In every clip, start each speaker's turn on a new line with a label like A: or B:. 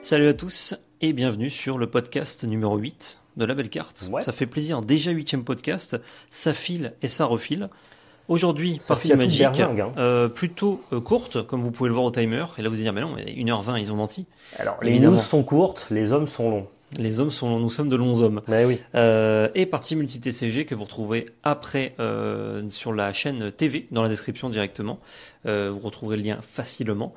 A: Salut à tous et bienvenue sur le podcast numéro 8 de La Belle Carte. Ça fait plaisir, déjà huitième podcast, ça file et ça refile. Aujourd'hui, partie magique, hein. euh, plutôt euh, courte, comme vous pouvez le voir au timer. Et là, vous allez dire, mais non, 1h20, ils ont menti. Alors, les news sont courtes, les hommes sont longs. Les hommes sont, nous sommes de longs hommes. Mais bah oui. Euh, et partie multi-TCG que vous retrouverez après euh, sur la chaîne TV, dans la description directement. Euh, vous retrouverez le lien facilement.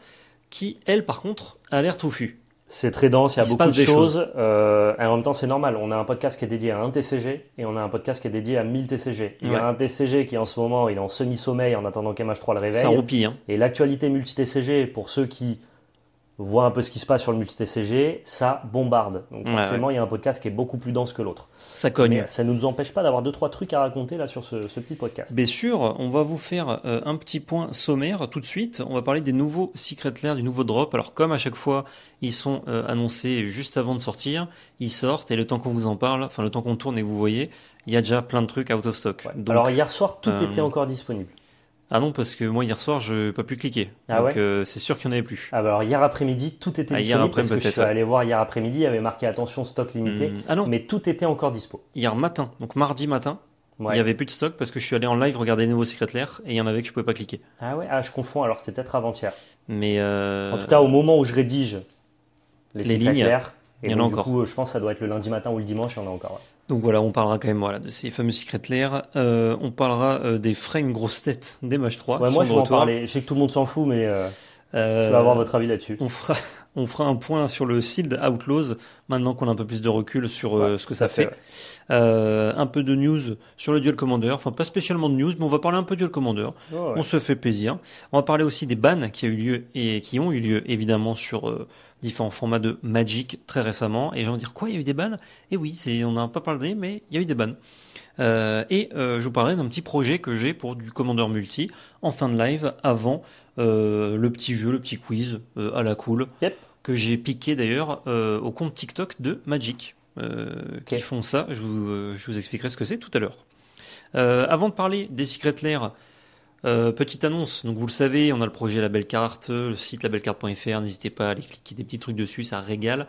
A: Qui, elle, par contre, a l'air touffue. C'est très dense, il y a beaucoup de choses. en même temps, c'est normal. On a un podcast qui est dédié à un TCG et on a un podcast qui est dédié à 1000 TCG. Il y a un TCG qui, en ce moment, il est en semi-sommeil en attendant qu'MH3 le réveille. Ça hein. Et l'actualité multi-TCG, pour ceux qui voit un peu ce qui se passe sur le multi-TCG, ça bombarde. Donc forcément, il y a un podcast qui est beaucoup plus dense que l'autre. Ça cogne. ça ne nous empêche pas d'avoir deux, trois trucs à raconter là sur ce, petit podcast. Bien sûr, on va vous faire euh, un petit point sommaire tout de suite. On va parler des nouveaux Secret Lair, du nouveau drop. Alors comme à chaque fois, ils sont euh, annoncés juste avant de sortir, ils sortent et le temps qu'on vous en parle, enfin le temps qu'on tourne et que vous voyez, il y a déjà plein de trucs out of stock. Alors hier soir, tout euh, était encore disponible. Ah non, parce que moi hier soir, je n'ai pas pu cliquer. Ah donc euh, c'est sûr qu'il n'y en avait plus. Ah bah alors hier après-midi, tout était ah, disponible. après, parce que je suis allé voir hier après-midi, il y avait marqué attention, stock limité. Hmm. Ah non. Mais tout était encore dispo. Hier matin, donc mardi matin, Il n'y avait plus de stock parce que je suis allé en live regarder les nouveaux Secret Lair et il y en avait que je ne pouvais pas cliquer. Ah ouais, ah, je confonds, alors c'était peut-être avant-hier. Mais euh, En tout cas, au moment où je rédige les, lignes, il y en a du Coup, je pense que ça doit être le lundi matin ou le dimanche, il y en a encore. Donc voilà, on parlera quand même voilà, de ces fameux secrets Lair. Euh, on parlera euh, des frames grosses têtes des matchs 3. moi, je vais en sais que tout le monde s'en fout, mais. Euh, euh, avoir votre avis là-dessus. On fera, on fera un point sur le Sealed Outlaws, maintenant qu'on a un peu plus de recul sur euh, ce que ça, fait. Euh, un peu de news sur le Duel Commander, enfin pas spécialement de news, mais on va parler un peu du Duel Commander. Oh, on se fait plaisir. On va parler aussi des bans qui, a eu lieu et, qui ont eu lieu évidemment sur euh, différents formats de Magic très récemment. Et j'ai envie de dire, quoi, il y a eu des bans Et eh oui, on n'a pas parlé, mais il y a eu des bans. et je vous parlerai d'un petit projet que j'ai pour du Commander Multi en fin de live avant euh, le petit jeu, le petit quiz euh, à la cool, que j'ai piqué d'ailleurs euh, au compte TikTok de Magic, qui font ça. Je vous, expliquerai ce que c'est tout à l'heure. avant de parler des Secret Lair, petite annonce, donc vous le savez, on a le projet La Belle Carte, le site labellecarte.fr, n'hésitez pas à aller cliquer des petits trucs dessus, ça régale.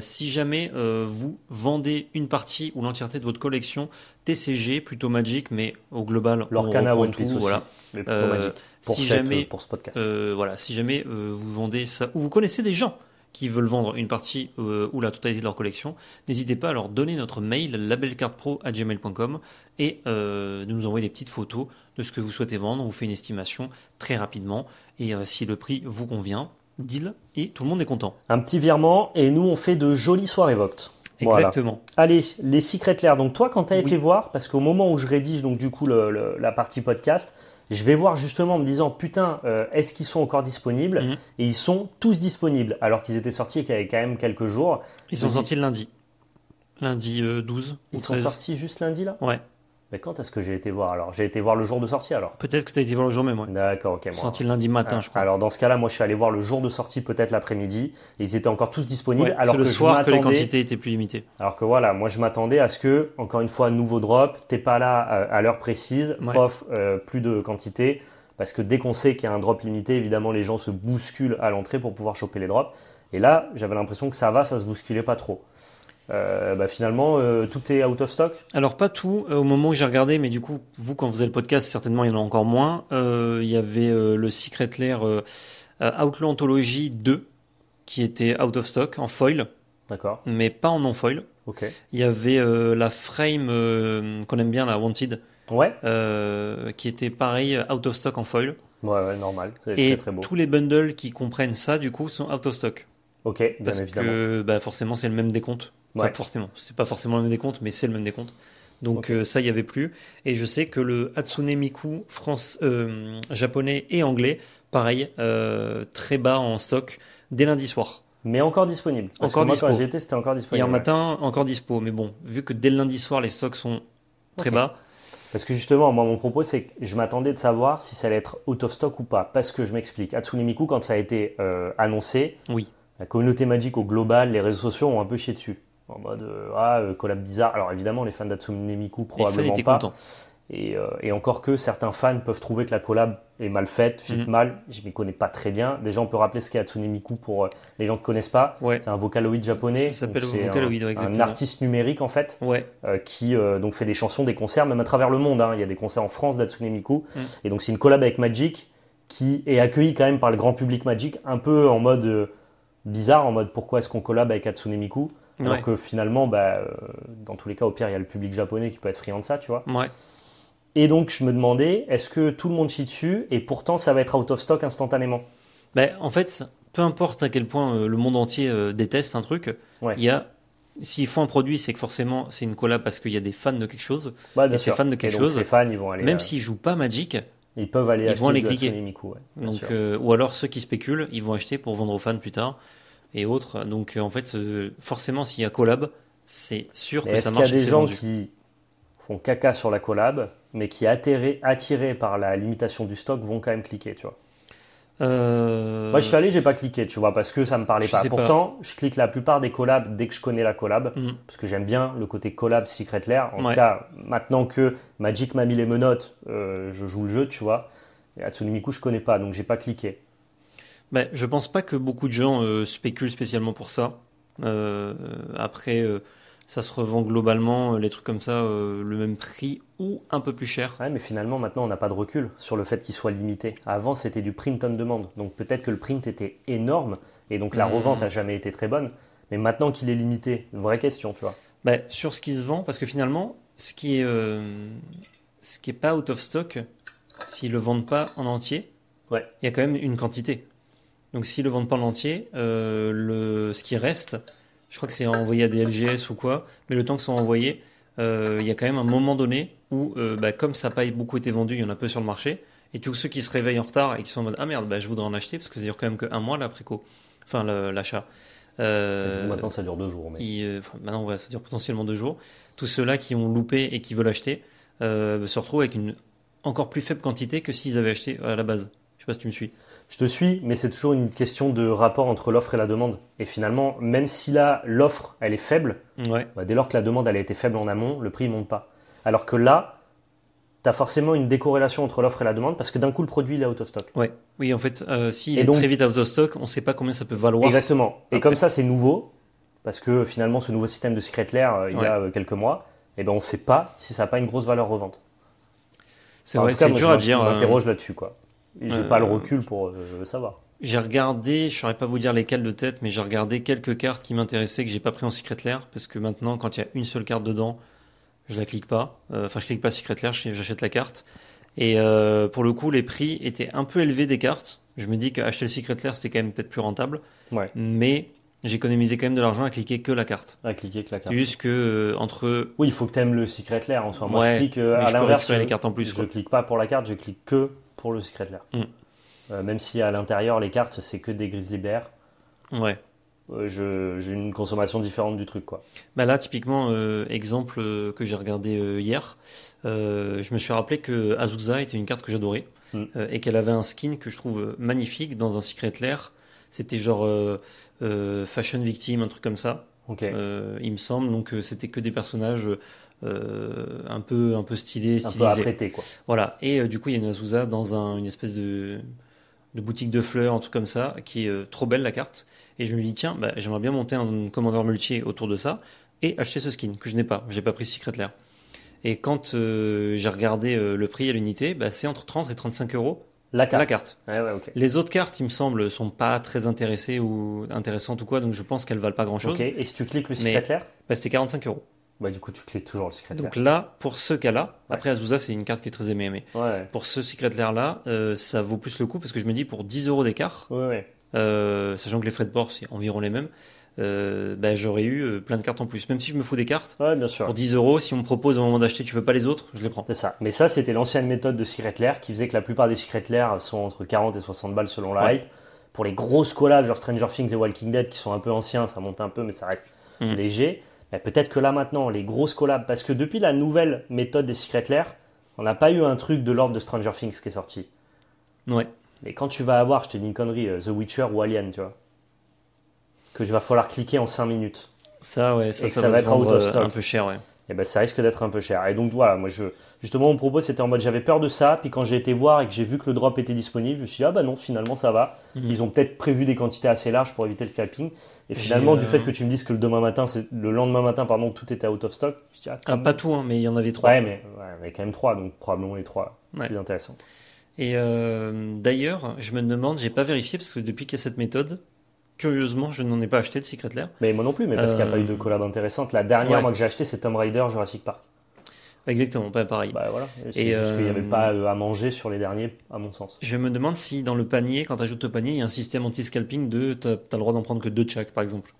A: si jamais vous vendez une partie ou l'entièreté de votre collection TCG, plutôt Magic, mais au global, Lorcana on tout, voilà. mais plutôt Magic pour, si euh, jamais, pour ce podcast. Euh, voilà, si jamais euh, vous vendez ça ou vous connaissez des gens qui veulent vendre une partie ou la totalité de leur collection, n'hésitez pas à leur donner notre mail Labelcardpro.gmail.com et de nous envoyer des petites photos de ce que vous souhaitez vendre. On vous fait une estimation très rapidement et si le prix vous convient, deal et tout le monde est content. Un petit virement et nous on fait de jolies soirées votes. Exactement. Allez, les secrets clairs. Donc toi, quand tu as été voir, parce qu'au moment où je rédige donc du coup la partie podcast, je vais voir justement en me disant putain, euh, est-ce qu'ils sont encore disponibles mhm. Et ils sont tous disponibles, alors qu'ils étaient sortis il y avait quand même quelques jours. Ils sont sortis le lundi. Lundi 12. Euh, ils sont sortis juste lundi là Ouais. Mais quand est-ce que j'ai été voir alors J'ai été voir le jour de sortie alors Peut-être que tu as été voir le jour même. Ouais. D'accord, ok. Moi. Sorti le lundi matin, ah, je crois. Alors dans ce cas-là, moi je suis allé voir le jour de sortie, peut-être l'après-midi. Ils étaient encore tous disponibles. alors que le soir que les quantités étaient plus limitées. Alors que voilà, moi je m'attendais à ce que, encore une fois, nouveau drop, t'es pas là euh, à, l'heure précise, prof euh, plus de quantité. Parce que dès qu'on sait qu'il y a un drop limité, évidemment les gens se bousculent à l'entrée pour pouvoir choper les drops. Et là, j'avais l'impression que ça va, ça se bousculait pas trop. Euh, bah, finalement, euh, tout est out of stock Alors, pas tout. Euh, au moment où j'ai regardé, mais du coup, vous, quand vous avez le podcast, certainement, il y en a encore moins. il y avait le Secret Lair Outlandology 2 qui était out of stock en foil. D'accord. Mais pas en non-foil. Ok. Il y avait la frame qu'on aime bien, la Wanted. Ouais. qui était pareil, out of stock en foil. Ouais, ouais normal. Et tous les bundles qui comprennent ça, du coup, sont out of stock. Ok, bien parce que bah, forcément c'est le même décompte forcément, c'est pas forcément le même décompte, mais c'est le même décompte. Donc euh, ça, il n'y avait plus. Et je sais que le Hatsune Miku France, euh, japonais et anglais, pareil, euh, très bas en stock dès lundi soir. Mais encore disponible. encore disponible. Hier matin, encore dispo. Mais bon, vu que dès le lundi soir, les stocks sont très bas. Parce que justement, moi, mon propos, c'est que je m'attendais de savoir si ça allait être out of stock ou pas. Parce que je m'explique. Hatsune Miku, quand ça a été annoncé, oui. la communauté magique au global, les réseaux sociaux ont un peu chié dessus en mode euh, ah euh, collab bizarre. Alors évidemment les fans d'atsunemiku probablement pas. Euh, et, encore que certains fans peuvent trouver que la collab est mal faite, fit mhm. mal. Je m'y connais pas très bien. Déjà on peut rappeler ce qu'est Hatsune Miku pour les gens qui connaissent pas. C'est un vocaloid japonais. Ça s'appelle un, exactement. un artiste numérique en fait, qui donc fait des chansons, des concerts, même à travers le monde. Hein. Il y a des concerts en France d'Hatsune Miku. Mm. Et donc c'est une collab avec Magic qui est accueillie quand même par le grand public Magic, un peu en mode bizarre, en mode pourquoi est-ce qu'on collab avec Hatsune Miku donc que finalement, bah, euh, dans tous les cas, au pire, il y a le public japonais qui peut être friand de ça, tu vois. Ouais. Et donc, je me demandais, est-ce que tout le monde chie dessus et pourtant ça va être out of stock instantanément bah, En fait, peu importe à quel point euh, le monde entier euh, déteste un truc, il y a s'ils font un produit, c'est que forcément c'est une collab parce qu'il y a des fans de quelque chose. Ouais, et ces fans de quelque chose, fans, ils vont aller, même s'ils s'ils jouent pas Magic, ils peuvent aller ils vont aller cliquer. donc, ou alors ceux qui spéculent, ils vont acheter pour vendre aux fans plus tard et autres. Donc euh, en fait, euh, forcément, s'il y a collab, c'est sûr que ça marche. est qu'il y a des gens qui font caca sur la collab, mais qui attirés par la limitation du stock vont quand même cliquer, tu vois euh, Moi, je suis allé, j'ai pas cliqué, tu vois, parce que ça me parlait pas. Pourtant, je clique la plupart des collabs dès que je connais la collab, mm. parce que j'aime bien le côté collab Secret Lair. En tout cas, maintenant que Magic m'a mis les menottes, je joue le jeu, tu vois. Et Atsunimiku, Miku, je connais pas, donc j'ai pas cliqué. Ben, je pense pas que beaucoup de gens euh, spéculent spécialement pour ça. Euh, après, euh, ça se revend globalement, les trucs comme ça, le même prix ou un peu plus cher. mais finalement, maintenant, on n'a pas de recul sur le fait qu'il soit limité. Avant, c'était du print on demand Donc peut-être que le print était énorme et donc la hmm. revente n'a jamais été très bonne. Mais maintenant qu'il est limité, une vraie question, tu vois. Ben, sur ce qui se vend, parce que finalement, ce qui est, ce qui est pas out of stock, s'ils le vendent pas en entier, il y a quand même une quantité. Donc s'ils le vendent pas en entier, euh, le, ce qui reste, je crois que c'est envoyé à des LGS ou quoi, mais le temps que soit envoyés, euh, il y a quand même un moment donné où, euh, bah, comme ça n'a pas beaucoup été vendu, il y en a peu sur le marché, et tous ceux qui se réveillent en retard et qui sont en mode ah merde, bah, je voudrais en acheter parce que ça dure quand même qu'un mois l'après-co, enfin l'achat. maintenant ça dure deux jours. Mais... maintenant ça dure potentiellement deux jours. Tous ceux-là qui ont loupé et qui veulent acheter se retrouvent avec une encore plus faible quantité que s'ils avaient acheté à la base. Je sais pas si tu me suis je te suis, mais c'est toujours une question de rapport entre l'offre et la demande. Et finalement, même si là, l'offre, elle est faible, bah, dès lors que la demande, elle a été faible en amont, le prix ne monte pas. Alors que là, tu as forcément une décorrélation entre l'offre et la demande parce que d'un coup, le produit, il est out of stock. Ouais. Oui, en fait, euh, s'il est très vite out of stock, on ne sait pas combien ça peut valoir. Exactement. Et comme ça, c'est nouveau, parce que finalement, ce nouveau système de secret lair, euh, il y a euh, quelques mois, et eh ben, on ne sait pas si ça n'a pas une grosse valeur revente. C'est vrai, c'est dur à dire. On interroge là-dessus, quoi. Et j'ai euh, pas le recul pour euh, savoir. J'ai regardé, je saurais pas vous dire lesquelles de tête, mais j'ai regardé quelques cartes qui m'intéressaient que j'ai pas pris en Secret Lair parce que maintenant, quand il y a une seule carte dedans, je la clique pas. Euh, enfin, je clique pas Secret Lair, j'achète la carte. Et pour le coup, les prix étaient un peu élevés des cartes. Je me dis qu'acheter le Secret Lair, c'était quand même peut-être plus rentable. Ouais. Mais j'économisais quand même de l'argent à cliquer que la carte. À cliquer que la carte. Juste que entre. Oui, il faut que t'aimes le Secret Lair en soi. Moi, je clique à l'inverse. les cartes en plus. Je clique pas pour la carte, je clique que pour le Secret Lair. Mm. Euh, même si à l'intérieur, les cartes, c'est que des grizzly bears. Ouais. Euh, j'ai une consommation différente du truc. Quoi. Bah là, typiquement, euh, exemple que j'ai regardé hier, je me suis rappelé que azuza était une carte que j'adorais mm. et qu'elle avait un skin que je trouve magnifique dans un Secret Lair. C'était genre Fashion Victim, un truc comme ça. Ok. il me semble. Donc, c'était que des personnages euh, un peu un peu stylé, Un peu apprêté, quoi. Voilà. Et euh, du coup, il y a une dans une espèce de, de, boutique de fleurs, un truc comme ça, qui est euh, trop belle la carte. Et je me dis, tiens, bah, j'aimerais bien monter un commandeur multi autour de ça et acheter ce skin que je n'ai pas. J'ai pas pris Secret Lair. Et quand j'ai regardé le prix à l'unité, bah, c'est entre 30 et 35 euros la carte. La carte. Ah Les autres cartes, il me semble, sont pas très intéressées ou intéressantes ou quoi, donc je pense qu'elles valent pas grand chose. Et si tu cliques le Secret Lair bah, C'était 45 euros. Bah, du coup, tu clés toujours le secret Donc là, pour ce cas-là, après Azusa, c'est une carte qui est très aimée. Mais Pour ce secret lair-là, euh, ça vaut plus le coup parce que je me dis pour 10 euros d'écart, euh, sachant que les frais de port, c'est environ les mêmes. Euh, bah, j'aurais eu plein de cartes en plus. Même si je me fous des cartes, pour 10 euros, si on me propose au moment d'acheter, tu veux pas les autres, je les prends. C'est ça. Mais ça, c'était l'ancienne méthode de Secret Lair qui faisait que la plupart des Secret Lair sont entre 40 et 60 balles selon la hype. Pour les grosses collabs, genre Stranger Things et Walking Dead qui sont un peu anciens, ça monte un peu, mais ça reste hmm. léger. Ben, peut-être que là maintenant, les grosses collabs, parce que depuis la nouvelle méthode des Secrets Lair, on n'a pas eu un truc de l'ordre de Stranger Things qui est sorti. Ouais. Mais quand tu vas avoir, je te dis une connerie, euh, The Witcher ou Alien, tu vois, que tu vas falloir cliquer en 5 minutes. Ça, ouais, et ça, ça, va, être euh, un peu cher, ouais. Et eh ben ça risque d'être un peu cher. Et donc voilà, moi je, justement mon propos c'était en mode j'avais peur de ça, puis quand j'ai été voir et que j'ai vu que le drop était disponible, je me suis dit ah bah non, finalement ça va. Mhm. Ils ont peut-être prévu des quantités assez larges pour éviter le capping. Et finalement, du fait euh, que tu me dises que le demain matin, c'est le lendemain matin, pardon, tout était out of stock. Ah, pas tout, hein, mais il y en avait trois. Ouais, mais il y avait quand même trois, donc probablement les trois ouais. plus intéressants. Et euh, d'ailleurs, je me demande, j'ai pas vérifié parce que depuis qu'il y a cette méthode, curieusement, je n'en ai pas acheté de Secret Lair. Mais moi non plus, mais parce qu'il n'y a pas eu de euh, collab intéressante. La dernière, moi, que j'ai acheté, c'est Tomb Raider Jurassic Park. Exactement, pas pareil. Bah, voilà. Et juste qu'il n'y avait euh, pas à manger sur les derniers, à mon sens. Je me demande si dans le panier, quand tu ajoutes au panier, il y a un système anti-scalping de tu as, le droit d'en prendre que deux de chaque, par exemple.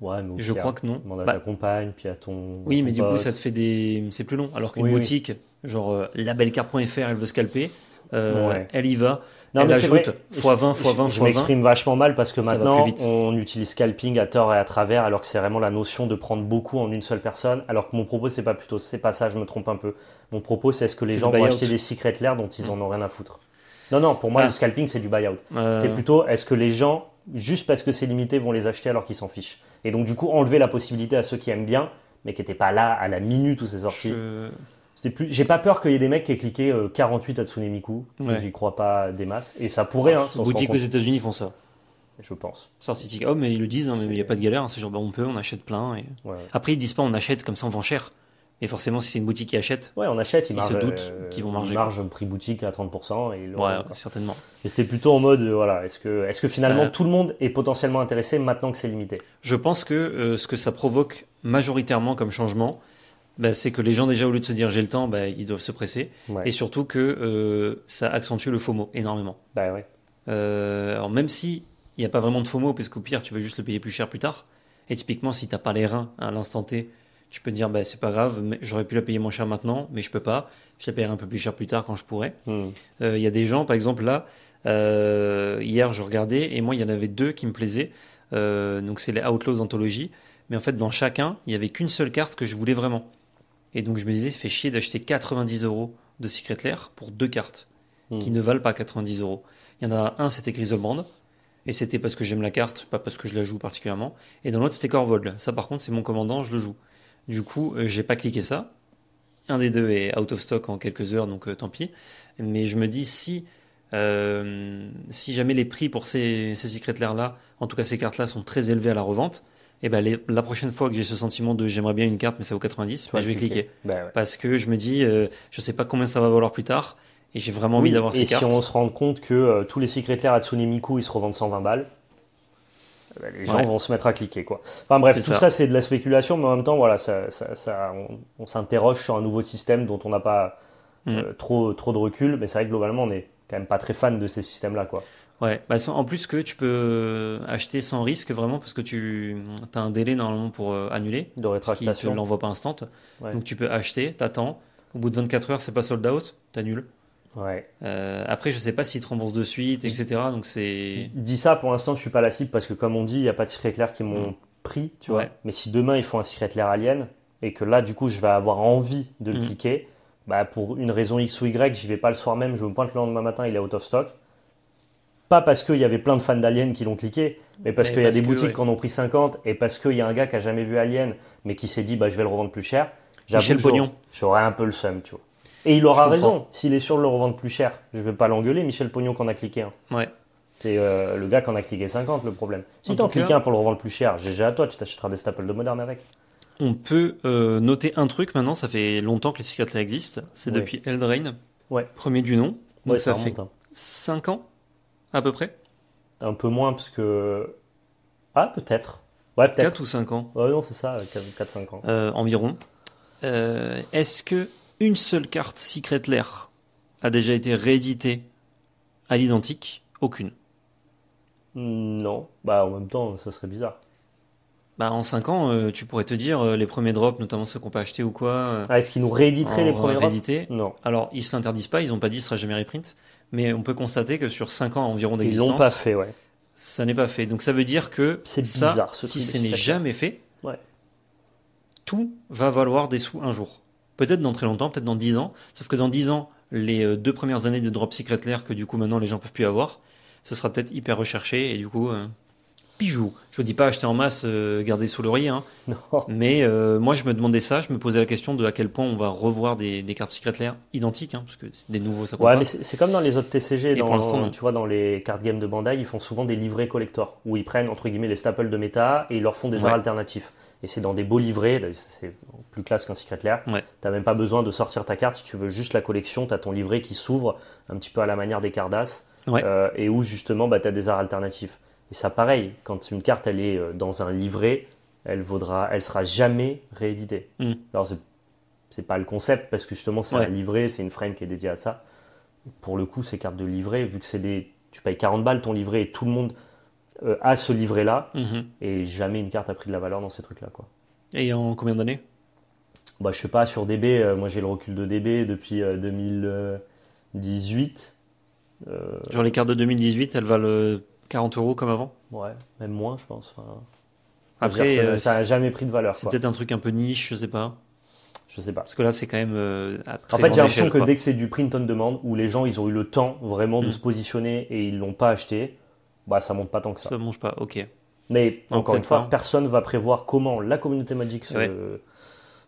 A: Ouais, mais je crois que non. à bah. ta compagne, puis à ton. Oui, mais du coup, ça te fait des. C'est plus long. Alors qu'une boutique, genre euh, elle veut scalper, euh, elle y va. Non, mais ajoute 20, x 20, Je, je m'exprime vachement mal parce que maintenant, on utilise scalping à tort et à travers, alors que c'est vraiment la notion de prendre beaucoup en une seule personne. Alors que mon propos, c'est pas plutôt, c'est pas ça, je me trompe un peu. Mon propos, c'est est-ce que les gens vont acheter des secrets l'air dont ils mm. en ont rien à foutre. Non, non, pour moi, ah. le scalping, c'est du buy-out. Euh. C'est plutôt, est-ce que les gens, juste parce que c'est limité, vont les acheter alors qu'ils s'en fichent Et donc, du coup, enlever la possibilité à ceux qui aiment bien, mais qui n'étaient pas là à la minute où c'est sorti. J'ai pas peur qu'il y ait des mecs qui aient cliqué 48 à Tsunemiku. Ouais. J'y crois pas des masses. Et ça pourrait. Hein, boutiques aux etats États-Unis font ça je pense. City oh, mais ils le disent, hein, mais il n'y a pas de galère. Hein, c'est genre, bah, on peut, on achète plein. Après, ils disent pas, on achète, comme ça on vend cher. Et forcément, si c'est une boutique qui achète, ouais, on achète, ils, se doutent qui euh, qu'ils vont marger. marge prix boutique à 30%. Et ouais, certainement. c'était plutôt en mode, euh, voilà, est-ce que, est que finalement euh. tout le monde est potentiellement intéressé maintenant que c'est limité Je pense que ce que ça provoque majoritairement comme changement, bah, c'est que les gens déjà au lieu de se dire j'ai le temps, bah, ils doivent se presser. Et surtout que euh, ça accentue le FOMO énormément. Bah euh, alors même si il n'y a pas vraiment de FOMO, parce qu'au pire tu veux juste le payer plus cher plus tard. Et typiquement si t'as pas les reins à l'instant T, tu peux te dire bah, c'est pas grave, j'aurais pu la payer moins cher maintenant, mais je peux pas. Je la paierai un peu plus cher plus tard quand je pourrais Il hmm. euh, y a des gens par exemple là, hier je regardais et moi il y en avait deux qui me plaisaient. donc c'est les Outlaws Anthology. Mais en fait, dans chacun, il n'y avait qu'une seule carte que je voulais vraiment. Et donc je me disais, fait chier d'acheter 90 euros de Secret Lair pour deux cartes hmm. qui ne valent pas 90 euros. Il y en a un, c'était Griselbrand, et c'était parce que j'aime la carte, pas parce que je la joue particulièrement. Et dans l'autre, c'était Corvold. Ça, par contre, c'est mon commandant, je le joue. Du coup, euh, j'ai pas cliqué ça. Un des deux est out of stock en quelques heures, donc euh, tant pis. Mais je me dis, si, euh, si jamais les prix pour ces, ces Secret Lair-là, en tout cas ces cartes-là, sont très élevés à la revente, et eh ben la prochaine fois que j'ai ce sentiment de j'aimerais bien une carte mais ça vaut 90, je vais cliquer. Bah Parce que je me dis, euh, je sais pas combien ça va valoir plus tard et j'ai vraiment envie d'avoir ces cartes. Et si on se rend compte que euh, tous les secrétaires Lair Miku ils se revendent 120 balles, eh ben, les gens vont se mettre à cliquer quoi. Enfin bref, tout ça, c'est de la spéculation, mais en même temps voilà, on, s'interroge sur un nouveau système dont on n'a pas mm. euh, trop trop de recul, mais c'est vrai que globalement on est quand même pas très fan de ces systèmes là quoi. Ouais, bah, en plus que tu peux euh, acheter sans risque vraiment parce que tu mm, as un délai normalement pour euh, annuler. De rétractation. Tu ne pas instant. Donc tu peux acheter, t'attends. Au bout de 24 heures, c'est pas sold out, t'annules. Ouais. Euh, après, je ne sais pas s'ils te remboursent de suite, etc. Donc c'est. Dis ça pour l'instant, je suis pas la cible parce que comme on dit, il n'y a pas de secret clair qui m'ont mm. pris, tu vois. Mais si demain ils font un secret clair alien et que là, du coup, je vais avoir envie de le mm. cliquer, bah, pour une raison X ou Y, j'y vais pas le soir même, je me pointe le lendemain matin, il est out of stock pas parce qu'il y avait plein de fans d'Alien qui l'ont cliqué, mais parce qu'il y a des boutiques qui en ont pris 50 et parce qu'il y a un gars qui a jamais vu Alien mais qui s'est dit bah, je vais le revendre plus cher. Michel Pognon. J'aurais un peu le seum, tu vois.
B: Et il aura raison.
A: S'il est sûr de le revendre plus cher, je ne vais pas l'engueuler. Michel Pognon qu'on a cliqué un. Hein. Ouais. C'est euh, le gars qu'on a cliqué 50 le problème. Si tu en cliques un pour le revendre plus cher, GG à toi, tu t'achèteras des staples de modernes avec. On peut euh, noter un truc maintenant, ça fait longtemps que les Secrets existent. C'est depuis Eldraine, ouais. premier du nom. Ouais, ça, fait 5 hein. ans à peu près Un peu moins, parce que. Ah, peut-être. Ouais, peut-être. 4 ou 5 ans Ouais, non, c'est ça, 4-5 ans. Euh, environ. Euh, est-ce que une seule carte Secret Lair a déjà été rééditée à l'identique Aucune. Hmm, non. Bah, en même temps, ça serait bizarre. Bah, en 5 ans, euh, tu pourrais te dire les premiers drops, notamment ceux qu'on peut acheter ou quoi. ah, est-ce qu'ils nous rééditeraient les premiers drops Non. Alors, ils ne l'interdisent pas, ils n'ont pas dit ce sera jamais reprint mais on peut constater que sur 5 ans environ d'existence. Ils pas fait, ouais. Ça n'est pas fait. Donc ça veut dire que ça, si ce n'est jamais fait, tout va valoir des sous un jour. Peut-être dans très longtemps, peut-être dans 10 ans. Sauf que dans 10 ans, les euh, deux premières années de Drop Secret Lair que du coup maintenant les gens peuvent plus avoir, ce sera peut-être hyper recherché et du coup. Euh, Bijou. Je ne dis pas acheter en masse, euh, garder sous l'oreiller. Hein. Mais euh, moi, je me demandais ça. Je me posais la question de à quel point on va revoir des, des cartes Secret Lair identiques, hein, parce que c'est des nouveaux. Ça ouais, mais c'est comme dans les autres TCG. dans, pour l'instant, tu vois, dans les cartes game de Bandai, ils font souvent des livrets collector où ils prennent entre guillemets les staples de méta et ils leur font des arts alternatifs. Et c'est dans des beaux livrets, c'est plus classe qu'un Secret Lair. Ouais. n'as même pas besoin de sortir ta carte si tu veux juste la collection. tu as ton livret qui s'ouvre un petit peu à la manière des Cardass euh, et où justement, bah, as des arts alternatifs. Et ça, pareil, quand une carte elle est euh, dans un livret, elle vaudra, elle sera jamais rééditée. Hmm. Alors c'est pas le concept parce que justement c'est un livret, c'est une frame qui est dédiée à ça. Pour le coup, ces cartes de livret, vu que c'est des, tu payes 40 balles ton livret et tout le monde euh, a ce livret là, mhm. et jamais une carte a pris de la valeur dans ces trucs là quoi. Et en combien d'années Bah je sais pas sur DB, euh, moi j'ai le recul de DB depuis 2018. Genre les cartes de 2018, elles valent 40 euros comme avant Ouais, même moins, je pense. Après, ça n'a euh, jamais pris de valeur. C'est peut-être un truc un peu niche, je sais pas. Je sais pas. Parce que là, c'est quand même. Euh, en fait, j'ai l'impression que dès que c'est du print on demand, où les gens, ils ont eu le temps vraiment de mm. se positionner et ils l'ont pas acheté, bah ça monte pas tant que ça. Ça monte pas, ok. Mais encore une fois, personne personne va prévoir comment la communauté Magic se,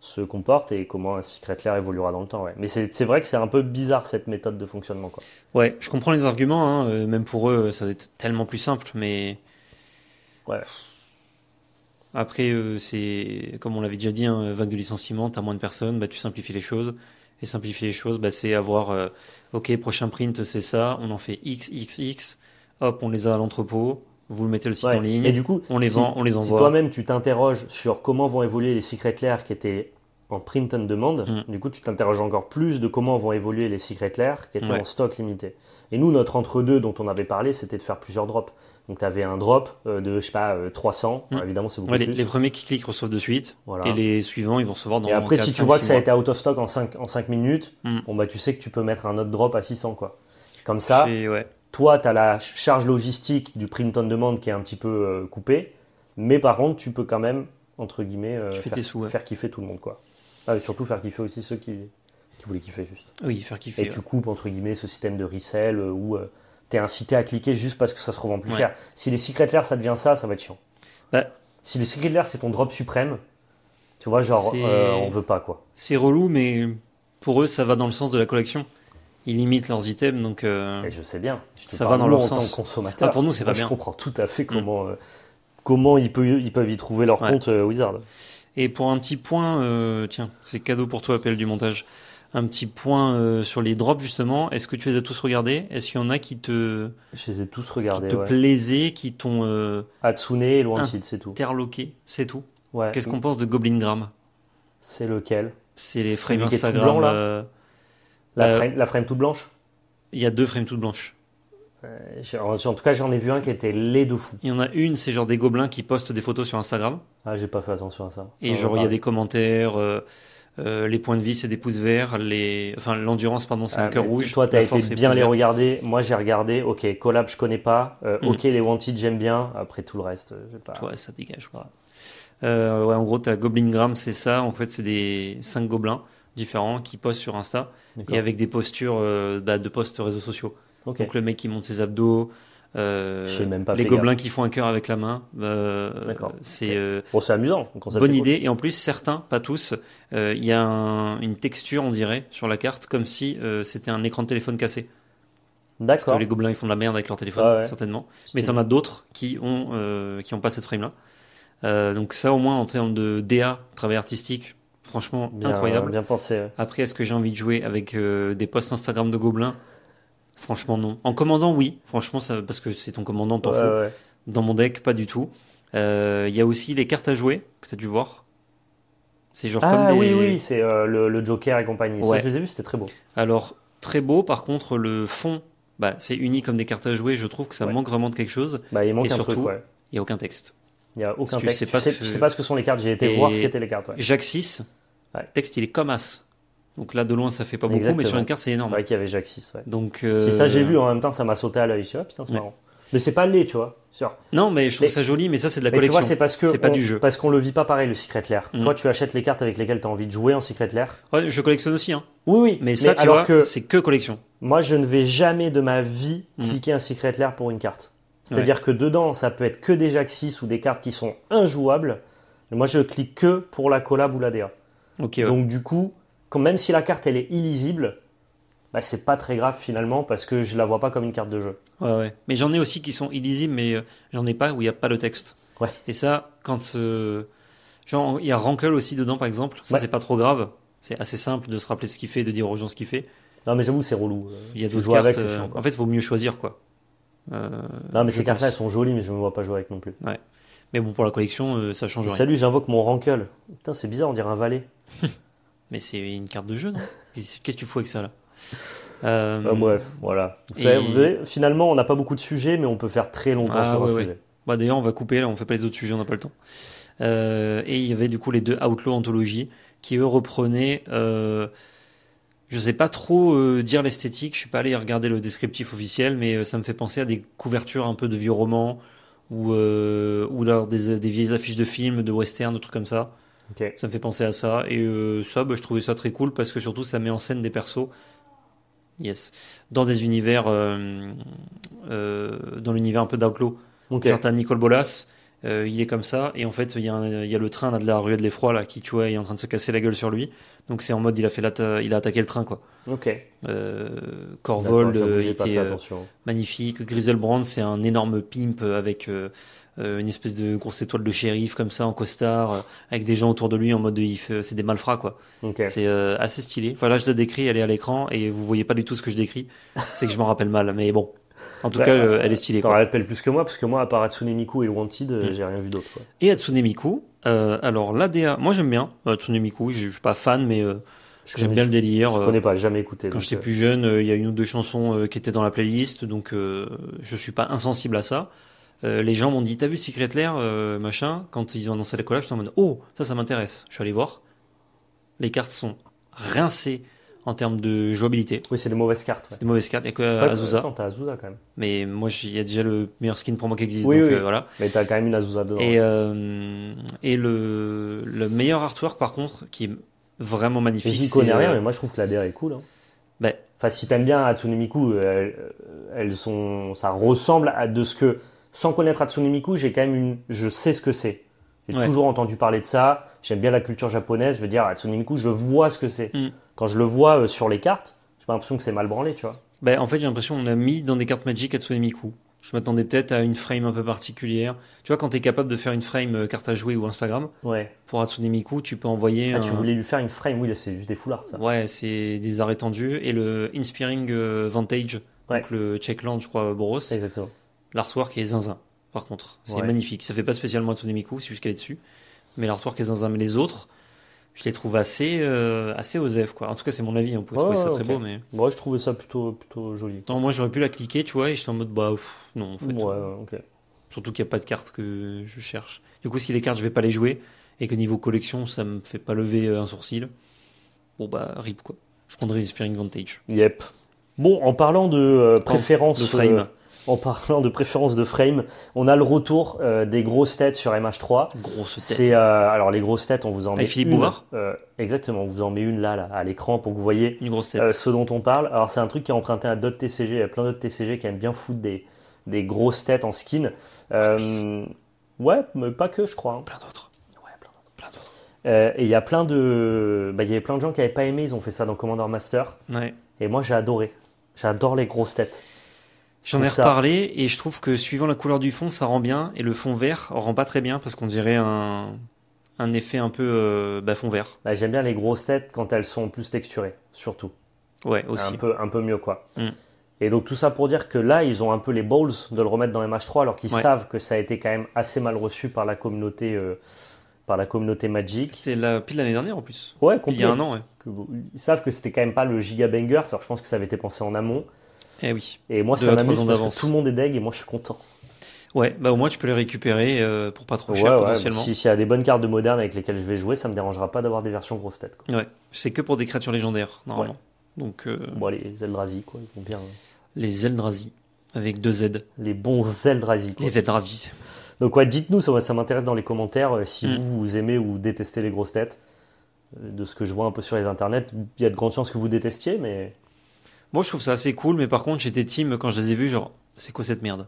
A: se comporte et comment un secret évoluera dans le temps. Mais c'est vrai que c'est un peu bizarre cette méthode de fonctionnement. Quoi. Ouais, je comprends les arguments, hein, euh, même pour eux, ça va être tellement plus simple, mais. Ouais. Après, euh, c'est comme on l'avait déjà dit, un hein, vague de licenciement, t'as moins de personnes, bah, tu simplifies les choses. Et simplifier les choses, bah, c'est avoir, euh, ok, prochain print, c'est ça, on en fait x, x, x, hop, on les a à l'entrepôt, vous mettez le site en ligne, et du coup, on les, si, on les envoie. Si toi-même tu t'interroges sur comment vont évoluer les secrets clairs qui étaient en print on demand, mm. du coup tu t'interroges encore plus de comment vont évoluer les secrets clairs qui étaient en stock limité. Et nous, notre entre-deux dont on avait parlé, c'était de faire plusieurs drops. Donc tu avais un drop euh, de, je sais pas, 300. Euh, mm. évidemment, c'est beaucoup plus. Les, premiers qui cliquent reçoivent de suite. Et les suivants, ils vont recevoir dans Et après, si tu vois que ça a été out of stock en 5, minutes, mm. bah, tu sais que tu peux mettre un autre drop à 600. Quoi. Comme ça, toi, tu as la charge logistique du print on demande qui est un petit peu euh, coupée, mais par contre, tu peux quand même, entre guillemets, euh, faire, kiffer tout le monde. quoi. Ah, surtout faire kiffer aussi ceux qui, qui voulaient kiffer juste. Oui, faire kiffer. Et tu coupes, entre guillemets, ce système de resell euh, où tu es incité à cliquer juste parce que ça se revend plus cher. Si les de lair, ça devient ça, ça va être chiant. Bah. si les de lair, c'est ton drop suprême, tu vois, genre, on veut pas quoi. C'est relou, mais pour eux, ça va dans le sens de la collection ils limitent leurs items, donc euh, je sais bien. ça va dans leur sens. consommateur, ah, pour nous, c'est pas bien. Je comprends tout à fait mm. comment, euh, comment ils, peuvent, ils peuvent y trouver leur compte euh, Wizard. Et pour un petit point, tiens, c'est cadeau pour toi, appel du montage. Un petit point sur les drops justement. Est-ce que tu les as tous regardés Est-ce qu'il y en a qui te, je les ai tous regardés, qui te ouais. plaisaient, qui t'ont Atsune et c'est tout. Interloqué, c'est tout. Ouais. Qu'est-ce qu'on pense de Goblin C'est lequel C'est les frames Instagram. là euh, la, frame, toute blanche Il y a deux frames toutes blanches. Euh, en tout cas, j'en ai vu un qui était laid de fou. Il y en a une, c'est genre des gobelins qui postent des photos sur Instagram. Ah, j'ai pas fait attention à ça. Et genre, il y a des commentaires, euh, les points de vie, c'est des pouces verts, les... enfin, l'endurance, pardon, c'est ah, un cœur rouge. Toi, t'as été bien les regarder. Moi, j'ai regardé, ok, collab, je connais pas. ok, mm. les wanted, j'aime bien. Après tout le reste, j'ai pas. Ouais, ça dégage, quoi. ouais, en gros, t'as Goblin Gram, c'est ça. En fait, c'est des cinq gobelins différents qui postent sur Insta et avec des postures euh, bah, de postes réseaux sociaux. Donc le mec qui monte ses abdos, euh, les gobelins qui font un cœur avec la main. Bah, D'accord. c'est euh, amusant. bonne idée. Et en plus, certains, pas tous, il y a une texture, on dirait, sur la carte, comme si c'était un écran de téléphone cassé. D'accord. Parce que les gobelins, ils font de la merde avec leur téléphone, certainement. Mais il as d'autres qui ont qui ont pas cette frame là. donc ça, au moins en termes de DA, travail artistique, Franchement, incroyable. Bien pensé. Après, est-ce que j'ai envie de jouer avec euh, des posts Instagram de gobelins Franchement, non. En commandant, oui. Franchement, ça, parce que c'est ton commandant, t'en Dans mon deck, pas du tout. Il euh, y a aussi les cartes à jouer que tu as dû voir. C'est genre ah comme des... oui, oui, c'est euh, le, Joker et compagnie. je les ai vus, c'était très beau. Alors, très beau. Par contre, le fond, bah, c'est uni comme des cartes à jouer. Je trouve que ça manque vraiment de quelque chose. Bah, il manque et surtout, il n'y a aucun texte. Il n'y a aucun Tu ne sais, pas ce que sont les cartes. J'ai été voir ce qu'étaient les cartes. Ouais. Jacques 6, texte, il est comme As. Donc là, de loin, ça fait pas beaucoup, mais sur une carte, c'est énorme. C'est vrai qu'il y avait Jacques 6. Donc, ça, j'ai euh, vu en même temps, ça m'a sauté à l'œil. Oh, putain, c'est marrant. Mais c'est pas laid, tu vois. Non, mais je trouve ça joli, mais ça, c'est de la collection. c'est parce que. C'est pas du jeu. Parce qu'on le vit pas pareil, le Secret Lair. Mm. Toi, tu achètes les cartes avec lesquelles tu as envie de jouer en Secret Lair. Ouais, je collectionne aussi, hein. Oui, oui. Mais, ça, vois, que... c'est que collection. Moi, je ne vais jamais de ma vie mm. cliquer un Secret Lair pour une carte. C'est-à-dire que dedans, ça peut être que des Jack ou des cartes qui sont injouables. Moi, je clique que pour la collab ou la DA. Donc, du coup, quand même si la carte elle est illisible, bah, c'est pas très grave finalement parce que je la vois pas comme une carte de jeu. Mais j'en ai aussi qui sont illisibles, mais euh, j'en ai pas où il n'y a pas le texte. Ouais. Et ça, quand. Euh, genre, il y a Rankle aussi dedans par exemple, ça c'est pas trop grave. C'est assez simple de se rappeler ce qu'il fait, de dire aux gens ce qu'il fait. Non, mais j'avoue, c'est relou. Il y a d'autres cartes. Euh, avec, en fait, il vaut mieux choisir quoi. Euh, non, mais ces cartes-là, elles sont jolies, mais je ne me vois pas jouer avec non plus. Ouais. Mais bon, pour la collection, euh, ça change rien. Salut, j'invoque mon rankle Putain, c'est bizarre, on dirait un valet. mais c'est une carte de jeu, non Qu'est-ce que tu fous avec ça, là euh, bref, voilà. Vous savez, finalement, on n'a pas beaucoup de sujets, mais on peut faire très longtemps ah sur un sujet. Bah, D'ailleurs, on va couper, là, on fait pas les autres sujets, on n'a pas le temps. et il y avait du coup les deux Outlaw Anthologie qui eux reprenaient je sais pas trop euh, dire l'esthétique, je suis pas allé regarder le descriptif officiel, mais euh, ça me fait penser à des couvertures un peu de vieux romans ou, euh, ou alors des, vieilles affiches de films, de western, de trucs comme ça. Ça me fait penser à ça. Et ça, bah, je trouvais ça très cool parce que surtout ça met en scène des persos. Yes. Dans des univers. dans l'univers un peu d'Outlaw. Okay. t'as Nicole Bolas, il est comme ça, et en fait, il y, y, a le train là, de la rue de l'effroi là, qui, tu vois, est en train de se casser la gueule sur lui. Donc c'est en mode il a fait il a attaqué le train quoi. Ok. Euh, Corvol euh, était euh, magnifique. Griselbrand c'est un énorme pimp avec euh, une espèce de grosse étoile de shérif comme ça en costard avec des gens autour de lui en mode de c'est des malfrats quoi. Okay. C'est assez stylé. Voilà je dois décris, elle est à l'écran et vous voyez pas du tout ce que je décris. c'est que je m'en rappelle mal mais bon. En tout cas, bah, euh, elle est stylée. Elle appelle plus que moi, parce que moi, à part Hatsune Miku et Wanted, euh, mm. j'ai rien vu d'autre. Et Hatsune Miku, euh, alors l'ADA, moi j'aime bien Hatsune Miku, je, suis pas fan, mais j'aime bien le délire. Je connais pas, jamais écouté. Quand j'étais plus jeune, il y a une ou deux chansons qui étaient dans la playlist, donc je suis pas insensible à ça. les gens m'ont dit T'as vu Secret Lair, machin Quand ils ont annoncé la collab, suis en mode Oh, ça, ça m'intéresse. Je suis allé voir. Les cartes sont rincées en termes de jouabilité. Oui, c'est des mauvaises cartes. C'est des mauvaises cartes. Il n'y a que Azusa. Attends, t'as Azusa quand même. Mais moi, il y a déjà le meilleur skin promo qui existe. Oui, donc, oui. Euh, voilà. Mais t'as quand même une Azusa dedans. Et, euh, le, meilleur artwork, par contre, qui est vraiment magnifique. n'y connais rien, euh, mais moi, je trouve que la DR est cool. Hein. Ben, enfin, si t'aimes bien Hatsune elles, sont, ça ressemble à de ce que, sans connaître Hatsune j'ai quand même une, je sais ce que c'est. J'ai toujours entendu parler de ça. J'aime bien la culture japonaise. Je veux dire, Hatsune je vois ce que c'est. Mm. Quand je le vois euh, sur les cartes, j'ai pas l'impression que c'est mal branlé, tu vois. Bah, en fait, j'ai l'impression qu'on a mis dans des cartes magiques Hatsune Miku. Je m'attendais peut-être à une frame un peu particulière. Tu vois, quand tu es capable de faire une frame euh, carte à jouer ou Instagram, pour Hatsune Miku, tu peux envoyer. Ah, tu voulais lui faire une frame, oui, c'est juste des foulards, ça. Ouais, c'est des arrêts tendus. Et le Inspiring euh, Vantage, avec donc le Checkland, je crois, Boros. Exactement. L'artwork est zinzin par contre. C'est magnifique. Ça fait pas spécialement Tsunemiku, c'est juste qu'elle est dessus. Mais l'artwork est un, Mais les autres, je les trouve assez, euh, assez osef, quoi. En tout cas, c'est mon avis. Hein. On pouvait trouver ça très beau, mais. Moi, je trouvais ça plutôt, plutôt joli. Non, moi, j'aurais pu la cliquer, tu vois, et j'étais en mode, bah, non, en fait. ok. Surtout qu'il n'y a pas de carte que je cherche. Du coup, si les cartes, je vais pas les jouer, et que niveau collection, ça me fait pas lever euh, un sourcil, bon, bah, rip, quoi. Je prendrai Inspiring Vantage. Yep. Bon, en parlant de euh, préférence. de frame en parlant de préférence de frame, on a le retour euh, des grosses têtes sur MH3. Grosses têtes. Euh, alors les grosses têtes, on vous en met euh, Exactement, on vous en met une là, là à l'écran pour que vous voyez une grosse tête. ce dont on parle. Alors c'est un truc qui est emprunté à d'autres TCG, il y a plein d'autres TCG qui aiment bien foutre des, grosses têtes en skin. Ah ouais, mais pas que, je crois. Hein. Plein d'autres. Ouais, et il y a plein de, bah, il y avait plein de gens qui n'avaient pas aimé, ils ont fait ça dans Commander Master. Ouais. Et moi j'ai adoré. J'adore les grosses têtes. J'en ai reparlé et je trouve que suivant la couleur du fond, ça rend bien et le fond vert rend pas très bien parce qu'on dirait un, effet un peu euh, bah, fond vert. Bah, j'aime bien les grosses têtes quand elles sont plus texturées, surtout. Ouais, aussi. Un peu, un peu mieux quoi. Mm. Et donc tout ça pour dire que là, ils ont un peu les balls de le remettre dans MH3 alors qu'ils savent que ça a été quand même assez mal reçu par la communauté. Euh, par la communauté Magic. C'était la, pile l'année dernière en plus. Ouais, Il y a un an, Ils savent que c'était quand même pas le giga banger, alors je pense que ça avait été pensé en amont. Eh oui. Et moi, ça m'amuse parce que tout le monde est deg et moi, je suis content. Ouais, bah au moins tu peux les récupérer euh, pour pas trop cher potentiellement. S'il y a des bonnes cartes de moderne avec lesquelles je vais jouer, ça me dérangera pas d'avoir des versions grosses têtes. Ouais, c'est que pour des créatures légendaires normalement. Donc. Euh, bon, les Eldrazi quoi, ils vont bien. Hein. Les Eldrazi avec deux Z. Les bons Eldrazi. Les Eldrazi. Donc ouais, dites-nous, ça, m'intéresse dans les commentaires euh, si mm. vous, vous aimez ou détestez les grosses têtes. De ce que je vois un peu sur les internets, il y a de grandes chances que vous détestiez, mais moi, je trouve ça assez cool, mais par contre, j'étais team quand je les ai vus, genre, c'est quoi cette merde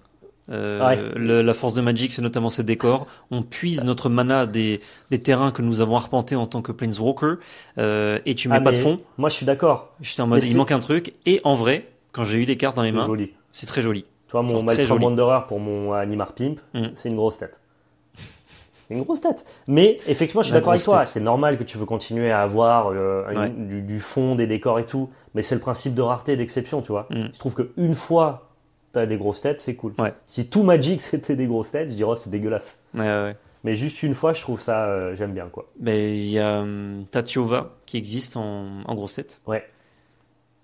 A: euh, la force de Magic, c'est notamment ses décors. On puise notre mana des, terrains que nous avons arpentés en tant que Planeswalker, euh, et tu mets ah, pas de fond. Moi, je suis d'accord. Je en mode, il manque un truc. Et en vrai, quand j'ai eu des cartes dans les mains, c'est très joli. Toi, mon Maelstrom Wanderer pour mon Animar Pimp, mm. c'est une grosse tête une grosse tête. Mais effectivement, je suis d'accord avec toi. C'est normal que tu veux continuer à avoir euh, du, fond, des décors et tout. Mais c'est le principe de rareté et d'exception, tu vois. Mm. Je trouve qu'une fois, tu as des grosses têtes, c'est cool. Si tout Magic c'était des grosses têtes, je dirais, oh, c'est dégueulasse. mais juste une fois, je trouve ça, euh, j'aime bien, quoi. Mais il y a euh, Tatiova qui existe en, en grosse tête. Ouais.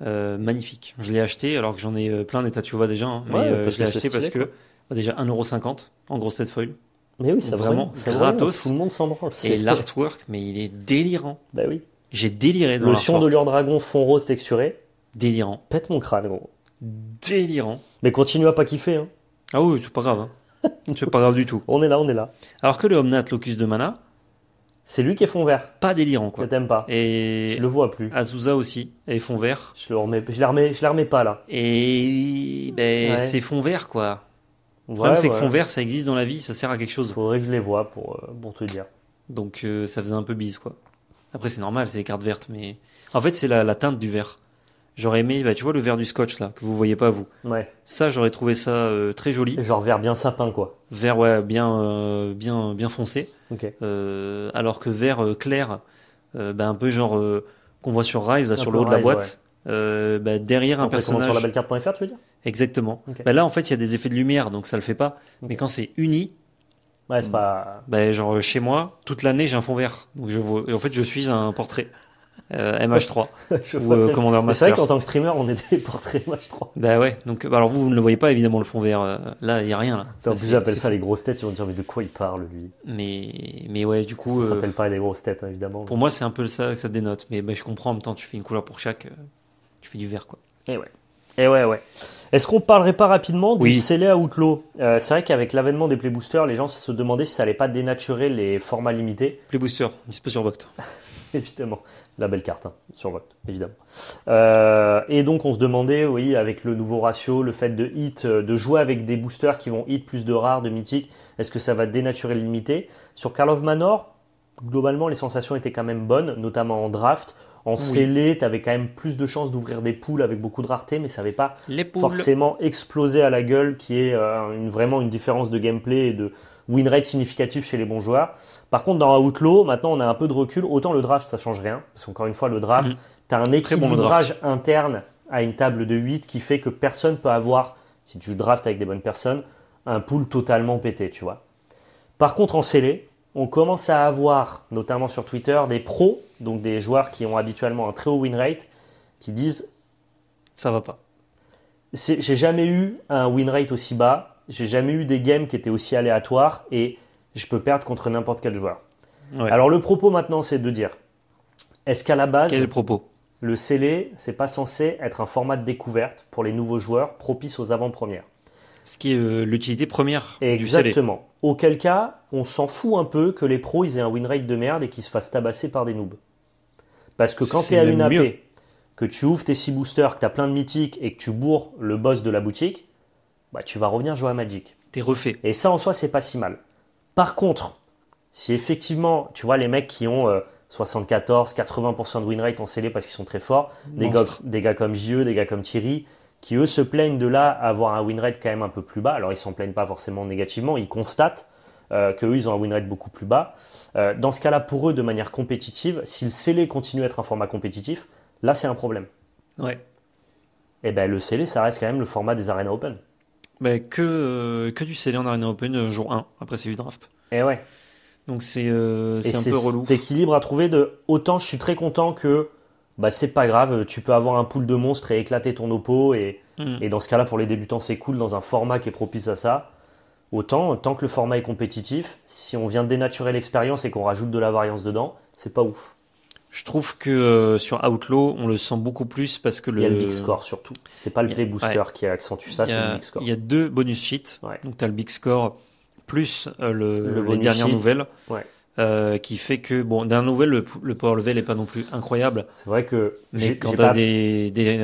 A: magnifique. Je l'ai acheté alors que j'en ai plein des Tatiova déjà. Hein. mais je l'ai acheté parce que déjà 1,50€ en grosse tête foil. Mais oui, c'est vraiment c'est gratos. tout le monde s'en branle. Et l'artwork, mais il est délirant. Bah oui. J'ai déliré dans le sion de leur dragon fond rose texturé. Délirant. Pète mon crâne, gros. Délirant. Mais continue à pas kiffer. Hein. Ah oui, c'est pas grave. Hein. c'est pas grave du tout. On est là, on est là. Alors que le Omnat Locus de Mana. C'est lui qui est fond vert. Pas délirant, quoi. Je t'aime pas. Et. Je le vois plus. Azusa aussi est fond vert. Je le remets, je la remets, je la pas, là. Et. Ben, c'est fond vert, quoi. Le problème, c'est que fond vert, ça existe dans la vie, ça sert à quelque chose. Faudrait que je les vois pour, euh, pour te dire. Donc euh, ça faisait un peu bise, quoi. Après, c'est normal, c'est les cartes vertes, mais. En fait, c'est la, la, teinte du vert. J'aurais aimé, bah, tu vois, le vert du scotch, là, que vous voyez pas, vous. Ouais. Ça, j'aurais trouvé ça euh, très joli. Genre vert bien sapin, quoi. Vert, ouais, bien, bien, bien foncé. Okay. alors que vert clair, ben un peu genre qu'on voit sur Rise, là, sur le haut de la boîte. Euh, bah, derrière un personnage. Sur carte.fr, tu veux dire Exactement. Bah, là, en fait, il y a des effets de lumière, donc ça le fait pas. Mais quand c'est uni, ouais, c'est pas. Bah, genre chez moi, toute l'année, j'ai un fond vert, donc je vois. en fait, je suis un portrait. Euh, MH3 ou euh, Commander C'est vrai qu'en tant que streamer, on est des portraits MH3. Bah ouais, donc bah, alors vous, vous ne le voyez pas évidemment le fond vert. Euh, là, il n'y a rien là. Ça, en j'appelle ça les grosses têtes, ils vont dire mais de quoi il parle lui Mais, mais ouais, du coup. Ça s'appelle pas les grosses têtes hein, évidemment. Pour moi, c'est un peu ça que ça dénote, mais je comprends en même temps, tu fais une couleur pour chaque du vert, quoi. Et eh ouais. Et eh ouais, ouais. Est-ce qu'on parlerait pas rapidement du oui. scellé à Outlaw euh, C'est vrai qu'avec l'avènement des boosters les gens se demandaient si ça allait pas dénaturer les formats limités. Playbooster, dispo sur Voct. évidemment, la belle carte, hein, sur Voct, évidemment. Euh, et donc on se demandait, oui, avec le nouveau ratio, le fait de hit, euh, de jouer avec des boosters qui vont hit plus de rares, de mythiques, est-ce que ça va dénaturer le limité Sur Karlov Manor, globalement les sensations étaient quand même bonnes, notamment en draft. En scellé, tu avais quand même plus de chances d'ouvrir des poules avec beaucoup de rareté, mais ça n'avait pas forcément explosé à la gueule, qui est euh, vraiment une différence de gameplay et de win rate significatif chez les bons joueurs. Par contre, dans Outlaw, maintenant, on a un peu de recul. Autant le draft, ça change rien, parce qu'encore une fois, le draft, mmh. tu as un équilibrage interne à une table de 8 qui fait que personne peut avoir, si tu draftes avec des bonnes personnes, un pool totalement pété, tu vois. Par contre, en scellé, on commence à avoir, notamment sur Twitter, des pros, donc des joueurs qui ont habituellement un très haut win rate, qui disent ça va pas. J'ai jamais eu un win rate aussi bas, j'ai jamais eu des games qui étaient aussi aléatoires et je peux perdre contre n'importe quel joueur. Alors le propos maintenant, c'est de dire est-ce qu'à la base, le propos Le scellé, c'est pas censé être un format de découverte pour les nouveaux joueurs propice aux avant-premières ce qui est euh, l'utilité première du du Exactement. Auquel cas, on s'en fout un peu que les pros ils aient un win rate de merde et qu'ils se fassent tabasser par des noobs. Parce que quand tu es à une AP, que tu ouvres tes 6 boosters, que tu as plein de mythiques et que tu bourres le boss de la boutique, bah tu vas revenir jouer à Magic. T'es refait. Et ça en soi, c'est pas si mal. Par contre, si effectivement, tu vois les mecs qui ont 74, euh, 80% de win rate en scellé parce qu'ils sont très forts, des gars, des gars, comme JE, des gars comme Thierry, qui eux se plaignent de là avoir un win rate quand même un peu plus bas. Alors ils s'en plaignent pas forcément négativement, ils constatent euh, qu'eux ils ont un win rate beaucoup plus bas. Euh, dans ce cas-là, pour eux, de manière compétitive, si le scellé continue à être un format compétitif, là c'est un problème. Ouais. Et eh ben le scellé, ça reste quand même le format des Arena Open. mais bah, que, euh, que du scellé en Arena Open euh, jour 1, après c'est du draft. Et eh ouais. Donc c'est un peu relou. Cet équilibre à trouver de autant je suis très content que bah c'est pas grave, tu peux avoir un pool de monstres et éclater ton oppo et, mm. et dans ce cas-là pour les débutants c'est cool dans un format qui est propice à ça. Autant tant que le format est compétitif, si on vient dénaturer l'expérience et qu'on rajoute de la variance dedans, c'est pas ouf. Je trouve que euh, sur Outlaw, on le sent beaucoup plus parce que le. Il y a le big score surtout. C'est pas le play booster qui qui accentue ça, c'est le big score. Il y a deux bonus sheets. Donc tu as le big score plus euh, le, les dernières nouvelles. Ouais. Euh, qui fait que, bon, d'un nouvel, le, power level n'est pas non plus incroyable. C'est vrai que. Mais quand t'as des, des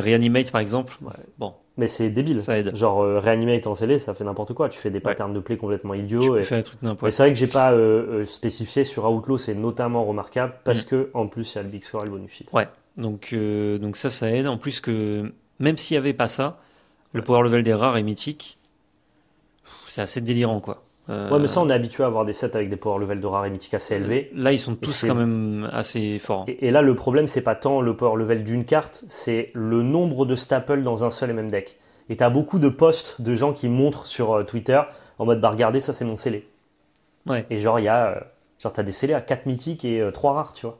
A: par exemple, bon. Mais c'est débile. Ça aide. Genre, euh, en scellé, ça fait n'importe quoi. Tu fais des patterns de play complètement idiots. Tu et... fais un truc n'importe Mais c'est vrai que j'ai pas euh, euh, spécifié sur Outlaw, c'est notamment remarquable parce mm. que, en plus, il y a le Big Score et le bonus Ouais. Donc, donc ça, ça aide. En plus que, même s'il y avait pas ça, le power level des rares et mythique. C'est assez délirant, quoi. Ouais, mais ça, on est habitué à avoir des sets avec des power levels de rares et mythiques assez élevés. Euh, là, ils sont tous quand même assez forts. Hein. Et, là, le problème, c'est pas tant le power level d'une carte, c'est le nombre de staples dans un seul et même deck. Et t'as beaucoup de posts de gens qui montrent sur euh, Twitter en mode bah regardez, ça c'est mon scellé. Ouais. Et genre, il y a. Euh, genre, t'as des scellés à 4 mythiques et 3 rares, tu vois.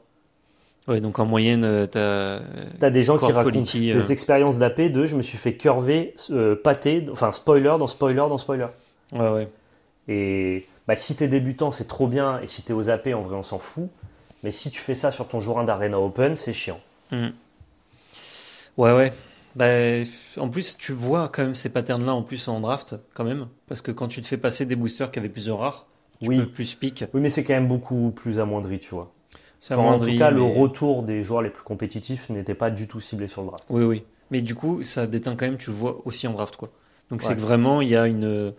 A: Ouais, donc en moyenne, t'as. T'as des gens qui racontent des expériences d'AP de je me suis fait curver, pâté, enfin spoiler dans spoiler dans spoiler. Ouais, ouais. Et bah, si t'es débutant, c'est trop bien. Et si es aux AP, en vrai, on s'en fout. Mais si tu fais ça sur ton jour 1 d'Arena Open, c'est chiant. Hmm. Ouais, ouais. Bah, en plus, tu vois quand même ces patterns-là en plus en draft, quand même. Parce que quand tu te fais passer des boosters qui avaient plusieurs rares, tu oui. plus pick. Oui, mais c'est quand même beaucoup plus amoindri, tu vois. en tout cas, le retour des joueurs les plus compétitifs n'était pas du tout ciblé sur le draft. Oui, oui. Mais du coup, ça déteint quand même, tu le vois aussi en draft, quoi. Donc c'est que vraiment, il y a une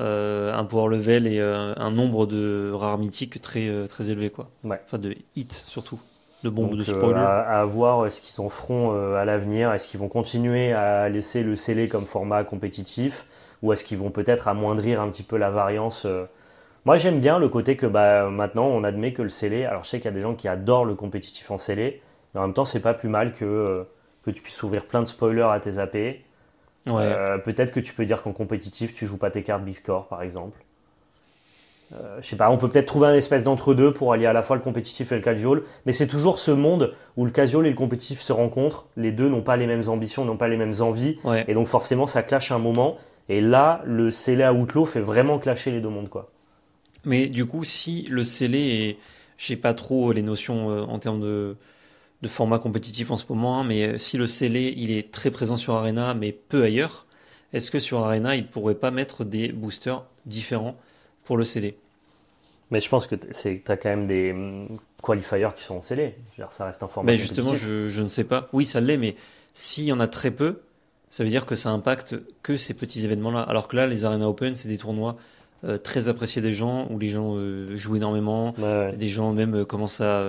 A: euh, un power level et euh, un nombre de rares mythiques très, euh, très élevé. Quoi. Enfin, de hits surtout. De bombes, de spoilers. À, à, voir ce qu'ils en feront à l'avenir. Est-ce qu'ils vont continuer à laisser le scellé comme format compétitif ou est-ce qu'ils vont peut-être amoindrir un petit peu la variance moi, j'aime bien le côté que bah, maintenant, on admet que le scellé. Alors, je sais qu'il y a des gens qui adorent le compétitif en scellé, mais en même temps, c'est pas plus mal que, que tu puisses ouvrir plein de spoilers à tes AP, euh, peut-être que tu peux dire qu'en compétitif, tu joues pas tes cartes big par exemple. Euh, je sais pas, on peut peut-être trouver un espèce d'entre-deux pour allier à la fois le compétitif et le casual, mais c'est toujours ce monde où le casual et le compétitif se rencontrent, les deux n'ont pas les mêmes ambitions, n'ont pas les mêmes envies, et donc forcément ça clash un moment, et là, le scellé à Outlaw fait vraiment clasher les deux mondes, quoi. Mais du coup, si le scellé je sais pas trop les notions euh, en termes de de format compétitif en ce moment, hein, mais euh, si le scellé, il est très présent sur Arena, mais peu ailleurs, est-ce que sur Arena, il pourrait pas mettre des boosters différents pour le scellé Mais je pense que tu as quand même des mm, qualifiers qui sont scellés. ça reste un format. Mais ben, justement, je, ne sais pas. Oui, ça l'est, mais s'il y en a très peu, ça veut dire que ça impacte que ces petits événements-là. Alors que là, les Arena Open, c'est des tournois euh, très apprécié des gens, où les gens euh, jouent énormément, des gens même euh, commencent à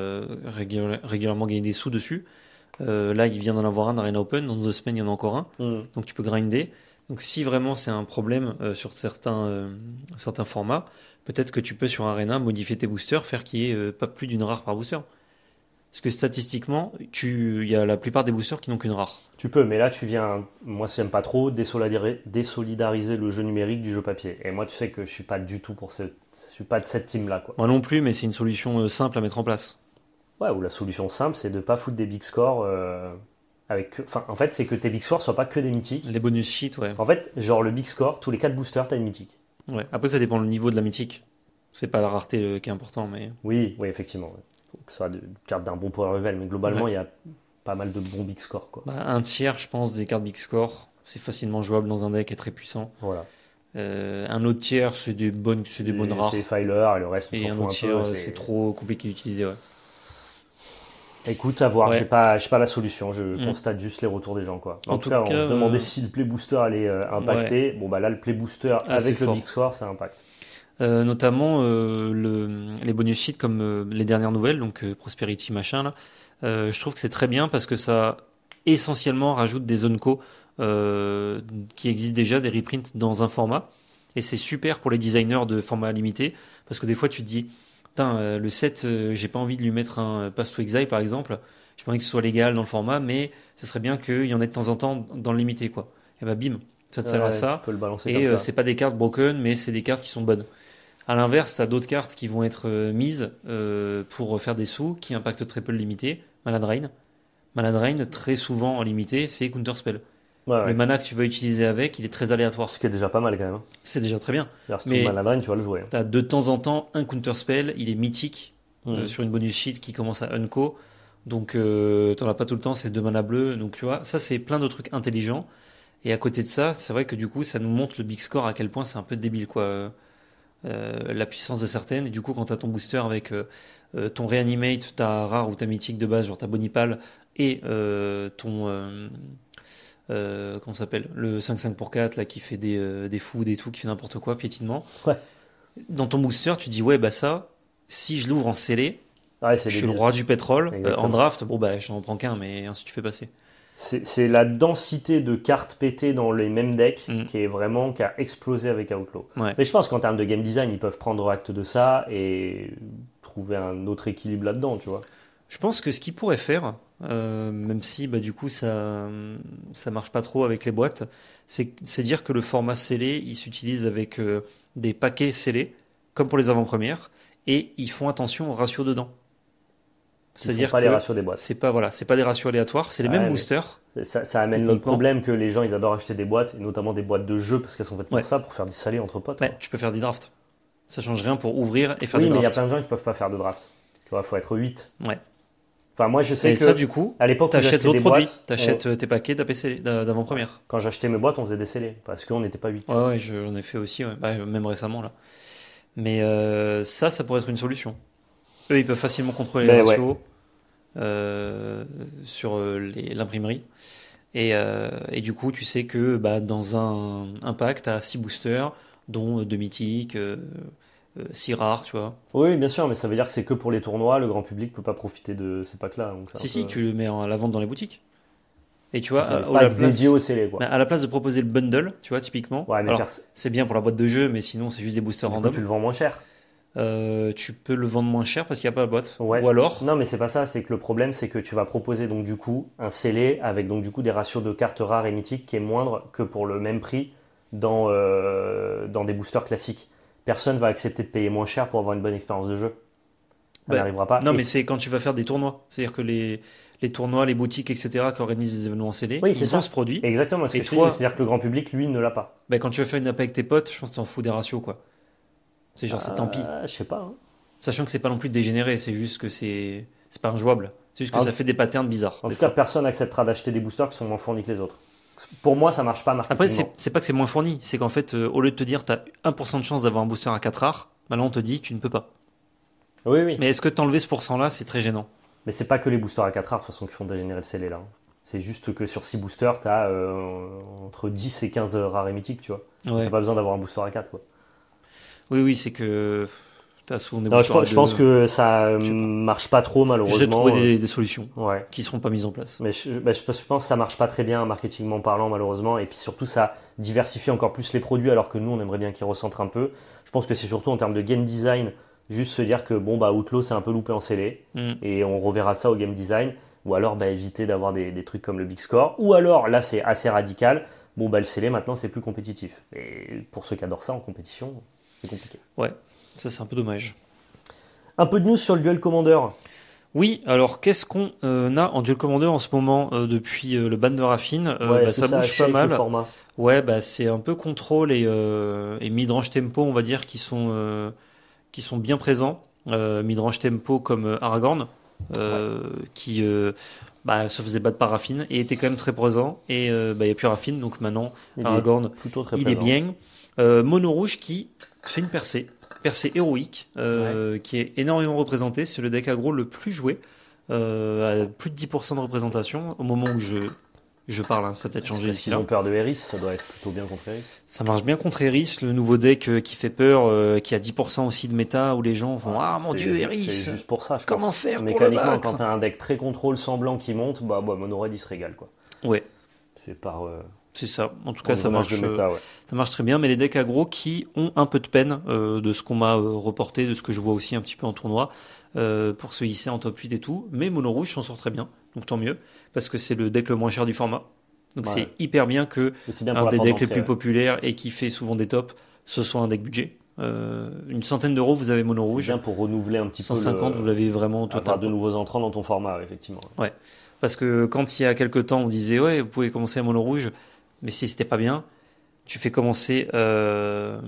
A: régulièrement gagner des sous dessus. là, il vient d'en avoir un, Arena Open, dans deux semaines, il y en a encore un, mm. donc tu peux grinder. Donc si vraiment c'est un problème sur certains, certains formats, peut-être que tu peux sur Arena modifier tes boosters, faire qu'il n'y ait pas plus d'une rare par booster. Parce que statistiquement, il y a la plupart des boosters qui n'ont qu'une rare. Tu peux, mais là tu viens, moi j'aime pas trop désolidariser, le jeu numérique du jeu papier. Et moi tu sais que je suis pas du tout pour cette... je suis pas de cette team là quoi. Moi non plus, mais c'est une solution euh, simple à mettre en place. Ouais, ou la solution simple, c'est de pas foutre des big scores. Euh, avec, enfin, en fait, c'est que tes big scores soient pas que des mythiques. Les bonus sheets, ouais. En fait, genre le big score, tous les 4 boosters, t'as une mythique. Ouais. Après, ça dépend le niveau de la mythique. C'est pas la rareté euh, qui est important, mais. Oui, oui, effectivement que ce soit des cartes d'un bon power level, mais globalement, il y a pas mal de bons big scores. Quoi. Bah, un tiers, je pense, des cartes big score, c'est facilement jouable dans un deck et très puissant. Voilà. Euh, un autre tiers, c'est des bonnes, c'est des bonnes rares. C'est Filer et le reste, on et un tiers, c'est trop compliqué d'utiliser. Écoute, à voir, je j'ai pas, pas la solution, je mm. constate juste les retours des gens. Quoi. En, tout, cas, on se demandait euh, si le Play Booster allait euh, impacter. Bon, bah là, le Play Booster ah, avec le Big Score, ça impacte. Euh, notamment euh, le, les bonus sheets comme euh, les dernières nouvelles, donc Prosperity machin là. je trouve que c'est très bien parce que ça essentiellement rajoute des zones co qui existent déjà, des reprints dans un format. Et c'est super pour les designers de format limité parce que des fois tu te dis, le set, j'ai pas envie de lui mettre un passe to Exile par exemple. Je pas que ce soit légal dans le format, mais ce serait bien qu'il y en ait de temps en temps dans le limité quoi. Et bah bim, ça te sert à ça. Et c'est pas des cartes broken, mais c'est des cartes qui sont bonnes. À l'inverse, t'as d'autres cartes qui vont être euh, mises euh, pour faire des sous qui impactent très peu le limité. Mana Drain. très souvent en limité, c'est Counterspell. Ouais, Le mana que tu vas utiliser avec, il est très aléatoire. Ce qui est déjà pas mal quand même. Hein. C'est déjà très bien. Mais Mana tu vas le jouer. Hein. Tu as de temps en temps un Counterspell, il est mythique euh, mm. sur une bonus sheet qui commence à Unco. Donc euh, t'en as pas tout le temps, c'est deux mana bleus. Donc tu vois, ça c'est plein de trucs intelligents. Et à côté de ça, c'est vrai que du coup, ça nous montre le big score à quel point c'est un peu débile quoi. Euh, la puissance de certaines. Et du coup, quand tu ton booster avec euh, euh, ton reanimate, ta rare ou ta mythique de base, genre ta bonipal, et ton. Euh, comment s'appelle Le 5-5 pour 4 là, qui fait des, des fous, des tout, qui fait n'importe quoi, piétinement. Ouais. Dans ton booster, tu dis ouais, bah ça, si je l'ouvre en scellé, ah je suis le roi du pétrole. en draft, bon, bah j'en prends qu'un, mais ainsi tu fais passer c'est la densité de cartes pétées dans les mêmes decks mm. qui est vraiment qui a explosé avec Outlaw. Mais je pense qu'en termes de game design, ils peuvent prendre acte de ça et trouver un autre équilibre là-dedans, tu vois. Je pense que ce qu'ils pourraient faire, euh, même si bah, du coup ça ça marche pas trop avec les boîtes, c'est dire que le format scellé, il s'utilise avec euh, des paquets scellés, comme pour les avant-premières, et ils font attention au ratio dedans cest dire pas les ratios des boîtes. C'est pas voilà, c'est pas des ratios aléatoires, c'est les ah mêmes boosters. Ça, amène l'autre problème que les gens ils adorent acheter des boîtes, notamment des boîtes de jeux parce qu'elles sont faites pour ça, pour faire des salés entre potes. Ouais, tu peux faire des drafts. Ça change rien pour ouvrir et faire des drafts. mais il y a plein de gens qui peuvent pas faire de draft. Tu vois, faut être 8. Ouais. Enfin, moi, je sais et que. ça, du coup, à l'époque, t'achètes l'autre produit. T'achètes euh, tes paquets d'avant-première. Quand j'achetais mes boîtes, on faisait des scellés parce qu'on n'était pas 8. Ouais, j'en ai fait aussi, bah, même récemment, là. Mais euh, ça, ça pourrait être une solution. Eux, ils peuvent facilement contrôler ben les ratios euh, sur euh, l'imprimerie. Euh, et, du coup, tu sais que bah, dans un, pack, tu as 6 boosters, dont 2 mythiques si rares. tu vois. Oui, bien sûr, mais ça veut dire que c'est que pour les tournois, le grand public peut pas profiter de ces packs-là. Si, si, tu le mets à la vente dans les boutiques. Et tu vois, à, la place, à la place de proposer le bundle, tu vois, typiquement. Ouais, c'est bien pour la boîte de jeu, mais sinon, c'est juste des boosters en random. Coup, tu le vends moins cher. Euh, tu peux le vendre moins cher parce qu'il n'y a pas la boîte. Ou alors Non, mais c'est pas ça. C'est que le problème, c'est que tu vas proposer donc du coup un scellé avec donc du coup des ratios de cartes rares et mythiques qui est moindre que pour le même prix dans, euh, dans des boosters classiques. Personne va accepter de payer moins cher pour avoir une bonne expérience de jeu. Ça bah, n'arrivera pas. Non, mais c'est quand tu vas faire des tournois. C'est-à-dire que les, tournois, les boutiques, etc., qui organisent des événements scellés, c'est ils ont ce produit. Exactement, toi... c'est-à-dire que le grand public, lui, ne l'a pas. Ben, quand tu vas faire une appel avec tes potes, je pense que t'en fous des ratios, quoi. C'est genre, c'est tant pis. Euh, je sais pas. Hein. Sachant que c'est pas non plus dégénéré, c'est juste que c'est pas jouable C'est juste que ça fait des patterns bizarres. En tout cas, personne n'acceptera d'acheter des boosters qui sont moins fournis que les autres. Pour moi, ça marche pas Après, c'est pas que c'est moins fourni, c'est qu'en fait, euh, au lieu de te dire t'as as 1% de chance d'avoir un booster à 4 rares, maintenant on te dit tu ne peux pas. Oui, oui. Mais est-ce que t'enlever ce pourcent-là, c'est très gênant Mais c'est pas que les boosters à 4 rares, de toute façon, qui font dégénérer le scellé là. Hein. C'est juste que sur 6 boosters, t'as euh, entre 10 et 15 rares et mythiques, tu vois. T'as pas besoin d'avoir un booster à 4, quoi. Oui, oui, c'est que. souvent des je, pense, que ça euh, marche pas trop malheureusement. J'ai trouvé euh. des, solutions ouais. qui seront pas mises en place. Mais bah, je, pense que ça marche pas très bien marketingment parlant malheureusement et puis surtout ça diversifie encore plus les produits alors que nous on aimerait bien qu'ils recentrent un peu. Je pense que c'est surtout en termes de game design juste se dire que bon bah Outlaw c'est un peu loupé en scellé mm. et on reverra ça au game design ou alors bah, éviter d'avoir des, trucs comme le big score ou alors là c'est assez radical bon bah le scellé maintenant c'est plus compétitif et pour ceux qui adorent ça en compétition compliqué. Ouais, ça c'est un peu dommage. Un peu de news sur le Duel Commander. Oui, alors qu'est-ce qu'on euh, a en Duel Commander en ce moment euh, depuis euh, le ban de Raffine bah, ça, bouge pas mal. Ouais, bah c'est un peu contrôle et, midrange tempo, on va dire, qui sont qui sont bien présents. midrange tempo comme Aragorn, qui bah, se faisait battre par Raffine et était quand même très présent. Et bah, il n'y a plus Raffine, donc maintenant Aragorn, plutôt très il est bien. Mono rouge qui c'est une percée, percée héroïque, euh, qui est énormément représentée. C'est le deck aggro le plus joué, euh, à plus de 10% de représentation au moment où je je parle, hein, ça a peut-être ah, changé ici. Ils ont peur de Eris, ça doit être plutôt bien contre Eris. Ça marche bien contre Eris, le nouveau deck euh, qui fait peur, qui a 10% aussi de méta, où les gens vont ah, ah mon dieu, Eris juste pour ça, Comment faire Mécaniquement, quand t'as un deck très contrôle semblant qui monte, bah, bah il se régale quoi. Ouais. C'est par. C'est ça. En tout cas, ça marche, euh, ça marche très bien. Mais les decks agro qui ont un peu de peine euh, de ce qu'on m'a euh, reporté, de ce que je vois aussi un petit peu en tournoi, pour se hisser en top 8 et tout. Mais Mono Rouge s'en sort très bien. Donc tant mieux. Parce que c'est le deck le moins cher du format. Donc c'est hyper bien que un des decks les plus populaires et qui fait souvent des tops, ce soit un deck budget. une centaine d'euros, vous avez Mono Rouge. bien pour renouveler un petit peu. 150, vous l'avez vraiment total. Avoir de nouveaux entrants dans ton format, effectivement. Ouais. Parce que quand il y a quelques temps, on disait, ouais, vous pouvez commencer à Mono Rouge, mais si c'était pas bien, tu fais commencer, euh,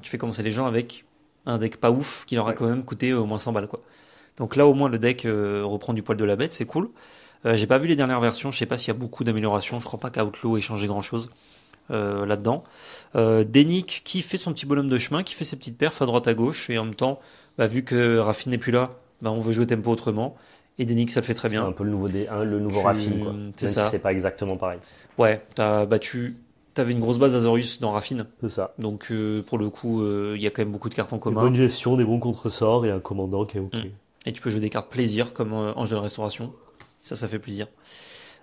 A: tu fais commencer les gens avec un deck pas ouf qui leur a quand même coûté au moins 100 balles quoi. Donc là au moins le deck euh, reprend du poil de la bête, c'est cool. Euh, j'ai pas vu les dernières versions, je sais pas s'il y a beaucoup d'améliorations, je crois pas qu'Outlaw ait changé grand chose là-dedans. Denik qui fait son petit bonhomme de chemin, qui fait ses petites perfs à droite à gauche et en même temps, bah, vu que Raffin n'est plus là, bah, on veut jouer au tempo autrement. Et Denik ça le fait très bien. Un peu le nouveau, dé... le nouveau C'est ça. c'est pas exactement pareil. Ouais, t'as battu. T'avais une grosse base Azorius dans Raffine. C'est ça. Donc euh, pour le coup, il euh, y a quand même beaucoup de cartes en commun. Une bonne gestion, des bons contresorts et un commandant qui est ok. Mm. Et tu peux jouer des cartes plaisir comme euh, Ange restauration. Ça, ça fait plaisir.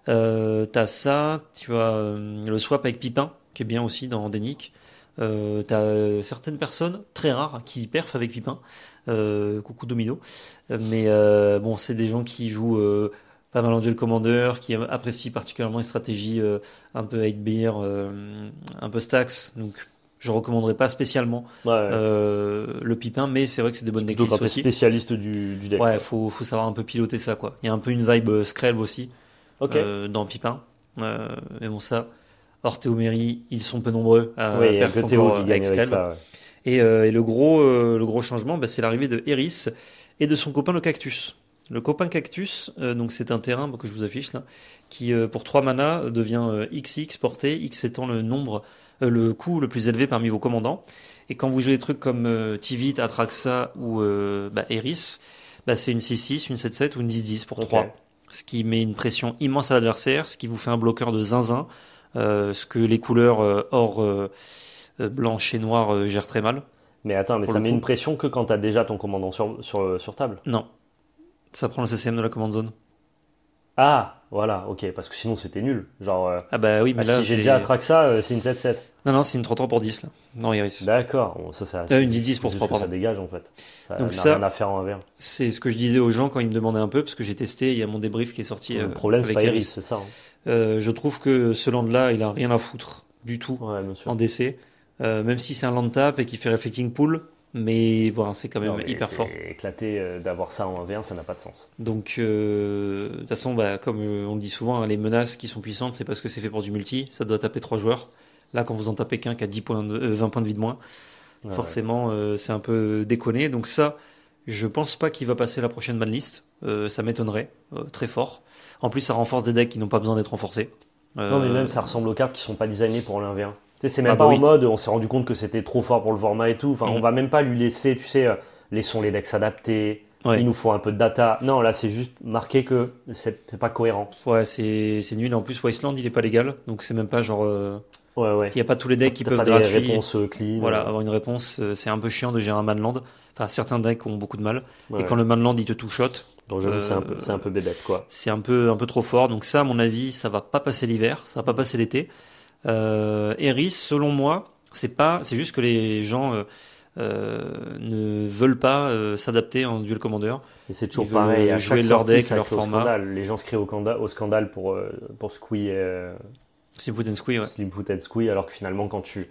A: t'as ça, tu as le swap avec Pipin, qui est bien aussi dans Denik. Euh, t'as certaines personnes très rares qui perfent avec Pipin. Euh, coucou Domino. Mais bon, c'est des gens qui jouent pas mal le commandeur qui apprécie particulièrement les stratégies euh, un peu 8 euh, un peu Stax. Donc, je recommanderais pas spécialement euh, le pipin, mais c'est vrai que c'est des bonnes decklist aussi. spécialiste du, deck. Ouais, faut, faut savoir un peu piloter ça, quoi. Il y a un peu une vibe Skrelv aussi dans pipin. mais bon, ça, hors Théomérie, ils sont peu nombreux à avec et, le gros, le gros changement, bah, c'est l'arrivée de Eris et de son copain le Cactus. Le copain cactus, euh, donc c'est un terrain que je vous affiche là, qui euh, pour 3 mana euh, devient XX porté, X étant le nombre, le coût le plus élevé parmi vos commandants. Et quand vous jouez des trucs comme Tivit, Atraxa ou bah, Eris, bah, c'est une 6-6, une 7-7 ou une 10-10 pour 3. Ce qui met une pression immense à l'adversaire, ce qui vous fait un bloqueur de zinzin, ce que les couleurs or blanche et noir gèrent très mal. Mais attends, mais ça met une pression que quand t'as déjà ton commandant sur, sur, sur table. Non, ça prend le CCM de la command zone. Ah, voilà, ok, parce que sinon c'était nul. Genre, euh, ah bah oui, mais ah, là. Si j'ai déjà attraqué ça, euh, c'est une 7 7 Non, non, c'est une 33 pour 10, là. Non, Iris. D'accord, ça, ça. Ah, une 10-10 pour 3, Ça dégage, en fait. Ça Donc, ça. C'est ce que je disais aux gens quand ils me demandaient un peu, parce que j'ai testé, il y a mon débrief qui est sorti. Le euh, problème, c'est pas Iris, c'est ça. Hein. je trouve que ce land-là, il a rien à foutre, du tout, en DC. même si c'est un land tap et qu'il fait reflecting pool, mais bon, c'est quand même hyper fort. Éclaté euh, d'avoir ça en 1v1, ça n'a pas de sens. Donc, euh, de toute façon, bah, comme euh, on le dit souvent, hein, les menaces qui sont puissantes, c'est parce que c'est fait pour du multi, ça doit taper 3 joueurs. Là, quand vous en tapez qu'un qui a points 20 points de vie de moins, forcément, c'est un peu déconné. Donc, ça, je pense pas qu'il va passer la prochaine banlist. ça m'étonnerait, très fort. En plus, ça renforce des decks qui n'ont pas besoin d'être renforcés. Non, mais même, ça ressemble aux cartes qui sont pas designées pour l'1v1 c'est même ah pas bah en mode on s'est rendu compte que c'était trop fort pour le format et tout. Enfin, on mm. va même pas lui laisser, tu sais, euh, laissons les decks s'adapter. Il nous faut un peu de data. Non, là, c'est juste marqué que c'est pas cohérent. Ouais, c'est nul. En plus, Wasteland, il est pas légal. Donc, c'est même pas genre. Euh, ouais, ouais. Il n'y a pas tous les decks qui peuvent gratuit. réponse euh, clean, voilà, avoir une réponse, c'est un peu chiant de gérer un manland. Enfin, certains decks ont beaucoup de mal. Et quand le manland, il te tout shot. Donc, je c'est un peu, c'est un peu bébête, quoi. C'est un peu, un peu trop fort. Donc, ça, à mon avis, ça va pas passer l'hiver, ça va pas passer l'été. Euh, Eris, selon moi, c'est pas, c'est juste que les gens euh, euh, ne veulent pas s'adapter en duel commander. Et c'est toujours pareil. À jouer leur sortie, deck, leur format. Les gens se créent au, scandale pour pour squee. Slim Foot and Squee, ouais. Slim Foot and Squee, alors que finalement, quand tu,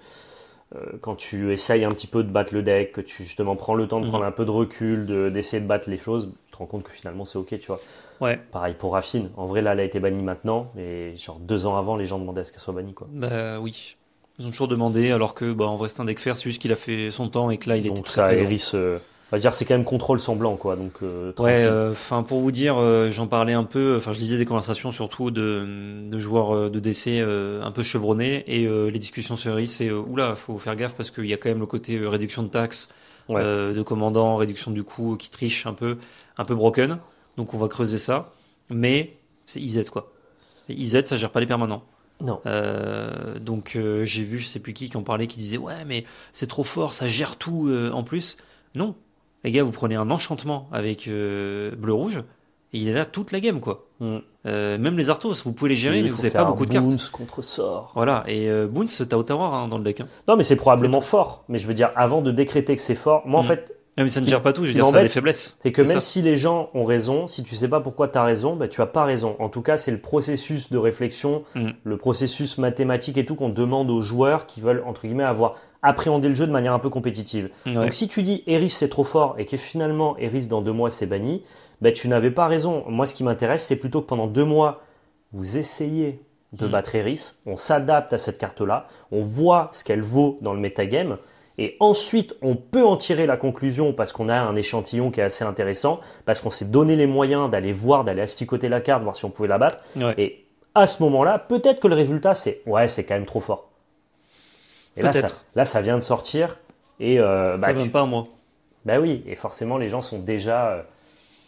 A: euh, quand tu essayes un petit peu de battre le deck, que tu justement prends le temps de mhm. prendre un peu de recul, d'essayer de, battre les choses, tu te rends compte que finalement c'est ok, tu vois. Ouais. Pareil pour Raffine. En vrai, là, elle a été bannie maintenant, mais genre deux ans avant, les gens demandaient à ce qu'elle soit bannie, quoi. Bah oui. Ils ont toujours demandé, alors que bah, en vrai, c'est un deck faire c'est juste qu'il a fait son temps et que là, il est Donc était ça hérisse. Euh, dire c'est quand même contrôle semblant quoi donc euh, ouais euh, enfin pour vous dire euh, j'en parlais un peu enfin je lisais des conversations surtout de, de joueurs de DC un peu chevronnés et les discussions se rient c'est oula faut faire gaffe parce qu'il y a quand même le côté réduction de taxes de commandant réduction du coût qui triche un peu un peu broken donc on va creuser ça mais c'est IZ quoi IZ ça gère pas les permanents non. donc j'ai vu je sais plus qui qui en parlait qui disait ouais mais c'est trop fort ça gère tout en plus. Non, les gars, vous prenez un enchantement avec euh, bleu rouge. Et il est là toute la game, quoi. Mm. Euh, même les Arthos, vous pouvez les gérer, mais vous n'avez pas beaucoup de cartes. Boons contre sort. Voilà, et euh, Boons, t'as au hein, dans le deck. Hein. Non, mais c'est probablement fort. Mais je veux dire, avant de décréter que c'est fort, moi en mm. fait. Ah, mais ça ne gère pas tout, je veux dire, ça a des faiblesses. C'est que même si les gens ont raison, si tu sais pas pourquoi tu as raison, ben, tu as pas raison. En tout cas, c'est le processus de réflexion, mm. le processus mathématique et tout qu'on demande aux joueurs qui veulent, entre guillemets, avoir appréhender le jeu de manière un peu compétitive. Donc si tu dis Eris c'est trop fort et que finalement Eris dans deux mois c'est banni, ben tu n'avais pas raison. Moi ce qui m'intéresse c'est plutôt que pendant deux mois vous essayez de mm. battre Eris, on s'adapte à cette carte-là, on voit ce qu'elle vaut dans le metagame, et ensuite on peut en tirer la conclusion parce qu'on a un échantillon qui est assez intéressant, parce qu'on s'est donné les moyens d'aller voir, d'aller asticoter la carte, voir si on pouvait la battre, et à ce moment-là, peut-être que le résultat c'est ouais c'est quand même trop fort. Et là ça, là, ça vient de sortir. Et, euh, bah, vient pas un mois Bah oui, et forcément, les gens sont déjà. Euh,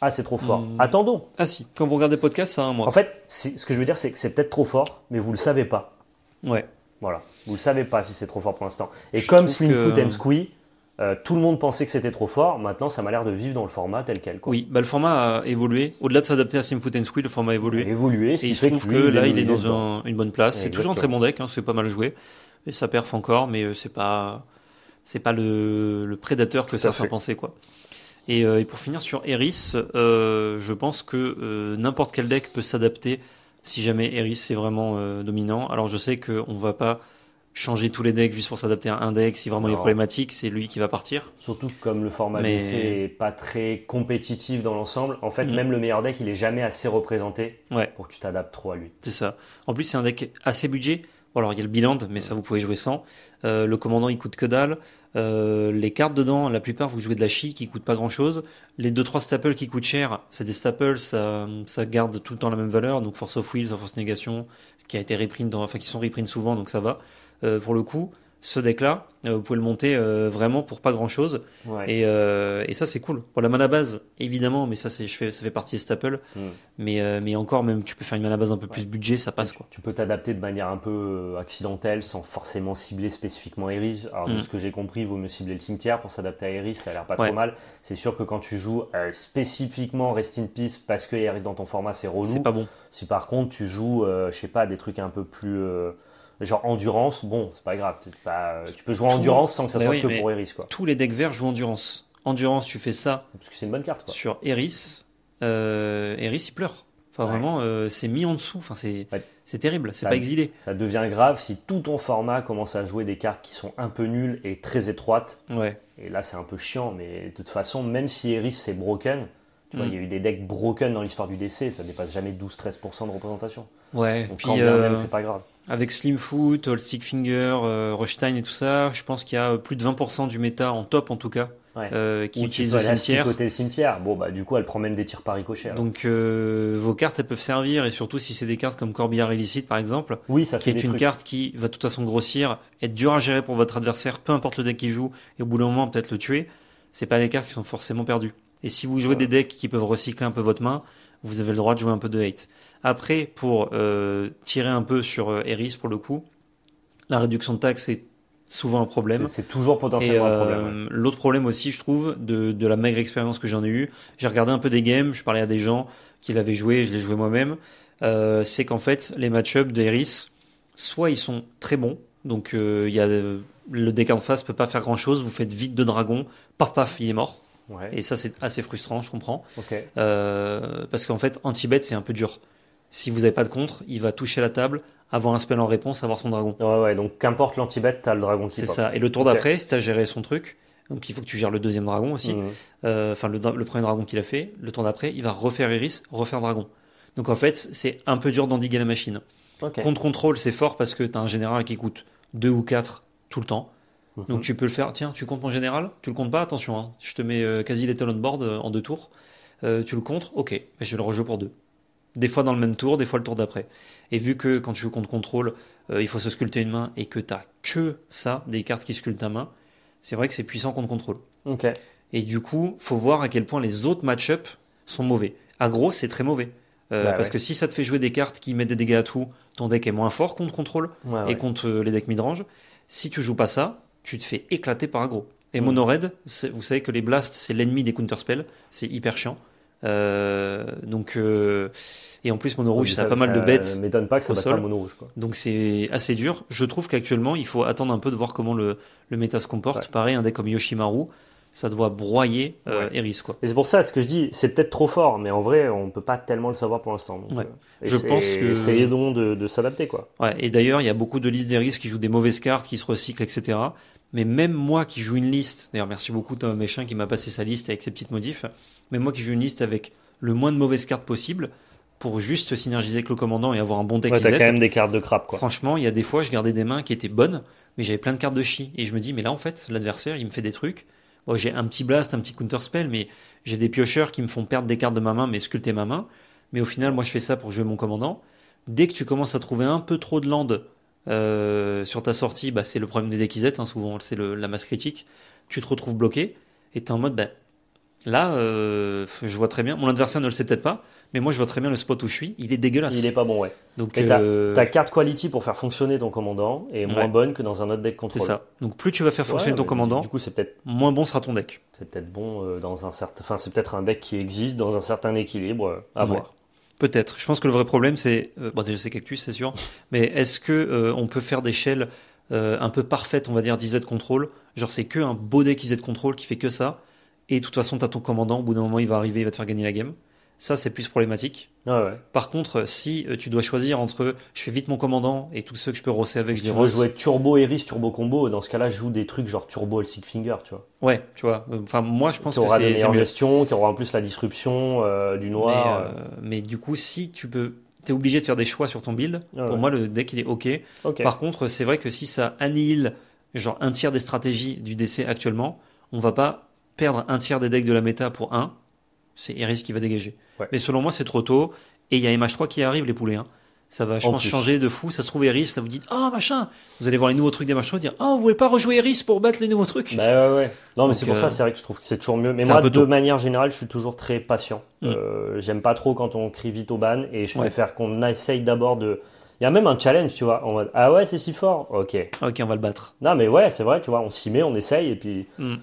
A: ah, c'est trop fort. Hmm. Attendons. Ah si, quand vous regardez podcast, ça un mois. En fait, ce que je veux dire, c'est que c'est peut-être trop fort, mais vous le savez pas. Ouais. Voilà. Vous le savez pas si c'est trop fort pour l'instant. Et comme Slimfoot and Squee, euh, tout le monde pensait que c'était trop fort. Maintenant, ça m'a l'air de vivre dans le format tel quel. Oui, bah, le format a évolué. Au-delà de s'adapter à Simfoot and le format a évolué. évolué, et il se trouve que, là, il est dans une bonne place. C'est toujours très bon deck, hein. c'est pas mal joué et ça perf encore, mais euh, c'est pas c'est pas le, prédateur que ça fait penser quoi. Euh, et, pour finir sur Eris, euh, je pense que n'importe quel deck peut s'adapter si jamais Eris est vraiment dominant. Alors je sais qu'on va pas changer tous les decks juste pour s'adapter à un deck. Si vraiment y problématiques des problématiques, c'est lui qui va partir. Surtout comme le format Mais... pas très compétitif dans l'ensemble, en fait, mm. même le meilleur deck, il est jamais assez représenté pour que tu t'adaptes trop à lui. C'est ça. En plus, c'est un deck assez budget alors il y a le bilan, mais ça vous pouvez jouer sans. Euh, le commandant il coûte que dalle. Euh, les cartes dedans, la plupart vous jouez de la chi qui coûte pas grand chose. Les 2-3 staples qui coûtent cher, c'est des staples, ça, garde tout le temps la même valeur. Donc Force of will, Force Negation, qui a été reprint dans, enfin qui sont reprints souvent, donc ça va. Euh, pour le coup, ce deck-là, euh, vous pouvez le monter euh, vraiment pour pas grand-chose. Euh, et, ça, c'est cool. Pour la mana base, évidemment, mais ça, je fais, ça fait partie des staples. Hmm. Mais, mais encore, même, tu peux faire une mana base un peu plus budget, ça passe. Tu, quoi. tu peux t'adapter de manière un peu accidentelle, sans forcément cibler spécifiquement Eris. Alors, de hmm. ce que j'ai compris, il vaut mieux cibler le cimetière pour s'adapter à Eris, ça a l'air pas trop mal. C'est sûr que quand tu joues spécifiquement Rest in Peace parce que Eris dans ton format, c'est relou. C'est pas bon. Si par contre, tu joues, je sais pas, des trucs un peu plus genre endurance, bon, c'est pas grave. Euh, tu peux jouer endurance sans que ça soit que pour Eris. Tous les decks verts jouent endurance. Endurance, tu fais ça. Parce que c'est une bonne carte. Sur Eris, euh, Eris, il pleure. Enfin, vraiment, euh, c'est mis en dessous. Enfin, c'est terrible, c'est pas exilé. Ça devient grave si tout ton format commence à jouer des cartes qui sont un peu nulles et très étroites. Ouais. Et là, c'est un peu chiant, mais de toute façon, même si Eris, c'est broken, tu vois, hmm. il y a eu des decks broken dans l'histoire du DC, ça dépasse jamais 12-13% de représentation. Ouais, Donc, puis. Euh... c'est pas grave. Avec Slimfoot, Foot, All Finger, euh, et tout ça, je pense qu'il y a euh, plus de 20% du méta en top en tout cas. Euh, qui utilise le cimetière. côté cimetière. Bon, bah, du coup, elle promène des tirs par ricochet. Donc, euh, vos cartes, elles peuvent servir, et surtout si c'est des cartes comme Corbillard Illicite, par exemple, oui, ça qui est une carte qui va de toute façon grossir, être dur à gérer pour votre adversaire, peu importe le deck qu'il joue, et au bout d'un moment, peut-être le tuer. C'est pas des cartes qui sont forcément perdues. Et si vous jouez des decks qui peuvent recycler un peu votre main, vous avez le droit de jouer un peu de hate. Après, pour euh, tirer un peu sur euh, Eris, pour le coup, la réduction de taxes est souvent un problème. C'est toujours potentiellement un problème. Euh, l'autre problème aussi, je trouve, de, la maigre expérience que j'en ai eue, j'ai regardé un peu des games, je parlais à des gens qui l'avaient joué, je l'ai joué moi-même, c'est qu'en fait, les match up d'Eris, soit ils sont très bons, donc il y a, le deck en face peut pas faire grand-chose, vous faites vite de dragon, paf paf, il est mort. Ouais. Et ça, c'est assez frustrant, je comprends. Ok. parce qu'en fait, anti-bet, c'est un peu dur si vous n'avez pas de contre, il va toucher la table, avoir un spell en réponse, avoir son dragon. Ouais, ouais, donc qu'importe l'anti-bet, t'as le dragon qui C'est ça. Et le tour d'après, si t'as géré son truc, donc il faut que tu gères le deuxième dragon aussi, mhm. euh, enfin le, premier dragon qu'il a fait, le tour d'après, il va refaire Iris, refaire dragon. Donc en fait, c'est un peu dur d'endiguer la machine. Contre contrôle, c'est fort parce que t'as un général qui coûte 2 ou 4 tout le temps. Mhm. Donc tu peux le faire, tiens, tu comptes mon général Tu le comptes pas Attention, hein. je te mets euh, quasi les talons board euh, en deux tours. tu le comptes Ok, je vais le rejouer pour deux des fois dans le même tour, des fois le tour d'après. Et vu que quand tu joues contre contrôle, euh, il faut se sculpter une main et que t'as que ça, des cartes qui sculptent ta main, c'est vrai que c'est puissant contre contrôle. Et du coup, faut voir à quel point les autres match ups sont mauvais. Aggro, c'est très mauvais. Euh, bah parce que si ça te fait jouer des cartes qui mettent des dégâts à tout, ton deck est moins fort contre contrôle et contre euh, les decks midrange. Si tu joues pas ça, tu te fais éclater par agro. Et mm. monored, vous savez que les blasts, c'est l'ennemi des counterspells, c'est hyper chiant. Euh, donc, euh, et en plus, Mono Rouge, ça, a pas mal de bêtes. m'étonne pas que ça pas Mono Rouge. Donc, c'est assez dur. Je trouve qu'actuellement, il faut attendre un peu de voir comment le, le méta se comporte. Pareil, un deck comme Yoshimaru, ça doit broyer euh, Eris. Quoi. Et c'est pour ça, ce que je dis, c'est peut-être trop fort, mais en vrai, on peut pas tellement le savoir pour l'instant. ouais. je pense que. Essayez donc de, de s'adapter. quoi. Ouais, et d'ailleurs, il y a beaucoup de listes d'Eris qui jouent des mauvaises cartes, qui se recyclent, etc. Mais même moi qui joue une liste, d'ailleurs merci beaucoup Thomas Méchin qui m'a passé sa liste avec ses petites modifs, mais moi qui joue une liste avec le moins de mauvaises cartes possible pour juste synergiser avec le commandant et avoir un bon deck. Ouais, t'as quand même des cartes de crap. quoi. Franchement, il y a des fois je gardais des mains qui étaient bonnes, mais j'avais plein de cartes de chi et je me dis mais là en fait l'adversaire il me fait des trucs. Bon, j'ai un petit blast, un petit counter spell, mais j'ai des piocheurs qui me font perdre des cartes de ma main mais sculpter ma main. Mais au final, moi je fais ça pour jouer mon commandant. Dès que tu commences à trouver un peu trop de land euh, sur ta sortie, bah, c'est le problème des déquisettes, hein, souvent c'est la masse critique. Tu te retrouves bloqué et tu en mode, bah, là, euh, je vois très bien, mon adversaire ne le sait peut-être pas, mais moi je vois très bien le spot où je suis, il est dégueulasse. Il est pas bon, ouais. Donc, ta euh, carte quality pour faire fonctionner ton commandant est moins bonne que dans un autre deck contrôle. C'est ça. Donc plus tu vas faire fonctionner ton commandant, du coup, peut moins bon sera ton deck. C'est peut-être bon dans un certain, enfin c'est peut-être un deck qui existe dans un certain équilibre à voir. Peut-être. Je pense que le vrai problème, c'est euh, bon déjà c'est cactus, c'est sûr, mais est-ce que euh, on peut faire des shells euh, un peu parfaites, on va dire, de control Genre c'est que un beau deck de contrôle qui fait que ça, et de toute façon t'as ton commandant. Au bout d'un moment, il va arriver, il va te faire gagner la game ça c'est plus problématique. Ah Par contre, si euh, tu dois choisir entre je fais vite mon commandant et tous ceux que je peux rosser avec, je jouer turbo Eris, turbo combo. Dans ce cas-là, je joue des trucs genre turbo Six Finger, tu vois. Ouais, tu vois. Euh, enfin, moi je pense qui que aura des meilleures qui aura en plus la disruption euh, du noir. Mais, du coup, si tu peux, t'es obligé de faire des choix sur ton build. Ah pour moi, le deck il est ok. Par contre, c'est vrai que si ça annihile genre un tiers des stratégies du DC actuellement, on va pas perdre un tiers des decks de la méta pour un. C'est Eris qui va dégager. Mais selon moi, c'est trop tôt. Et il y a MH3 qui arrive, les poulets. Hein. Ça va, je pense, changer de fou. Ça se trouve, Eris, ça vous dit, ah, machin. Vous allez voir les nouveaux trucs des machins, dire, ah, oh, vous voulez pas rejouer Eris pour battre les nouveaux trucs. Bah ouais, ouais. Non, mais c'est pour ça, euh, c'est vrai que je trouve que c'est toujours mieux. Mais moi, de manière générale, je suis toujours très patient. Mm. Euh, j'aime pas trop quand on crie vite au ban et je préfère qu'on essaye d'abord de. Il y a même un challenge, tu vois, ah ouais, c'est si fort, ok. Ok, on va le battre. Non, mais ouais, c'est vrai, tu vois, on s'y met, on essaye et puis. Mm.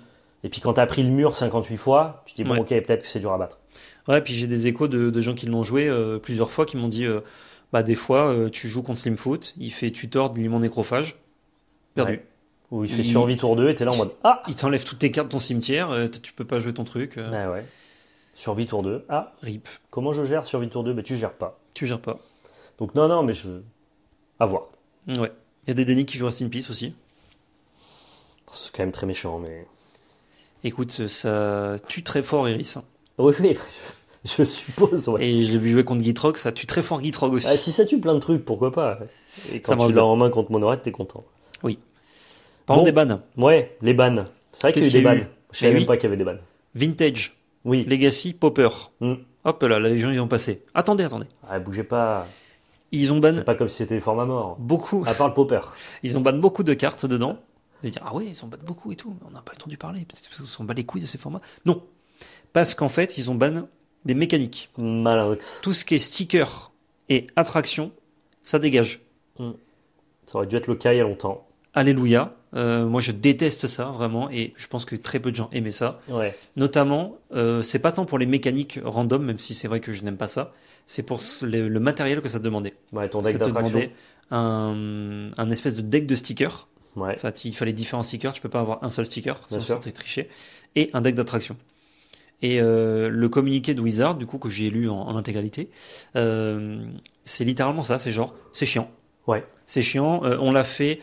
A: Et puis quand t'as pris le mur 58 fois, tu te dis, bon, ok, peut-être que c'est dur à battre. Ouais, puis j'ai des échos de, gens qui l'ont joué euh, plusieurs fois qui m'ont dit euh, bah, des fois, euh, tu joues contre Slimfoot, il fait Tutor de limon nécrophage, perdu. Ou il fait survie tour 2 et t'es là en mode Ah Il t'enlève toutes tes cartes de ton cimetière, tu peux pas jouer ton truc. Ouais, ah ouais. Survie tour 2. Ah. Rip. Comment je gère survie tour 2 Bah tu gères pas. Tu gères pas. Donc non, non, mais je. À voir. Ouais. Il y a des Denis qui jouent à Simpice aussi. C'est quand même très méchant, mais. Écoute, ça tue très fort Iris. Oui, je suppose. Et j'ai vu jouer contre Gitrog, ça tue très fort Gitrog aussi. Ah, si ça tue plein de trucs, pourquoi pas Et quand tu l'as en main contre tu t'es content. Oui. Par des bannes. Ouais, les bannes. C'est vrai qu'il y a eu des bannes. Je savais même pas qu'il y avait des bannes. Vintage. Oui. Legacy, Popper. Hmm. Hop là, la légion ils ont passé. Attendez, attendez. Ah, bougez pas. Ils ont ban. pas comme si c'était des formats morts. Beaucoup. À part le Popper. ils ont ban beaucoup de cartes dedans. dire, ah ouais, ils ont battent beaucoup et tout. On n'a pas entendu parler. Parce qu'ils s'en les couilles de ces formats. Non, parce qu'en fait, ils ont ban des mécaniques. Malinux. Tout ce qui est sticker et attraction, ça dégage. Hmm. Ça aurait dû être le cas il y a longtemps. Alléluia. Euh, moi, je déteste ça vraiment, et je pense que très peu de gens aimaient ça. Notamment, euh, c'est pas tant pour les mécaniques random, même si c'est vrai que je n'aime pas ça. C'est pour le, matériel que ça demandait. Ouais, ton deck ça demandait un, espèce de deck de stickers. Ouais. il fallait différents stickers. Tu peux pas avoir un seul sticker, ça triché. Et un deck d'attraction. Et euh, le communiqué de Wizard, du coup, que j'ai lu en, intégralité, euh, c'est littéralement ça, c'est genre, c'est chiant. Ouais. C'est chiant, euh, on l'a fait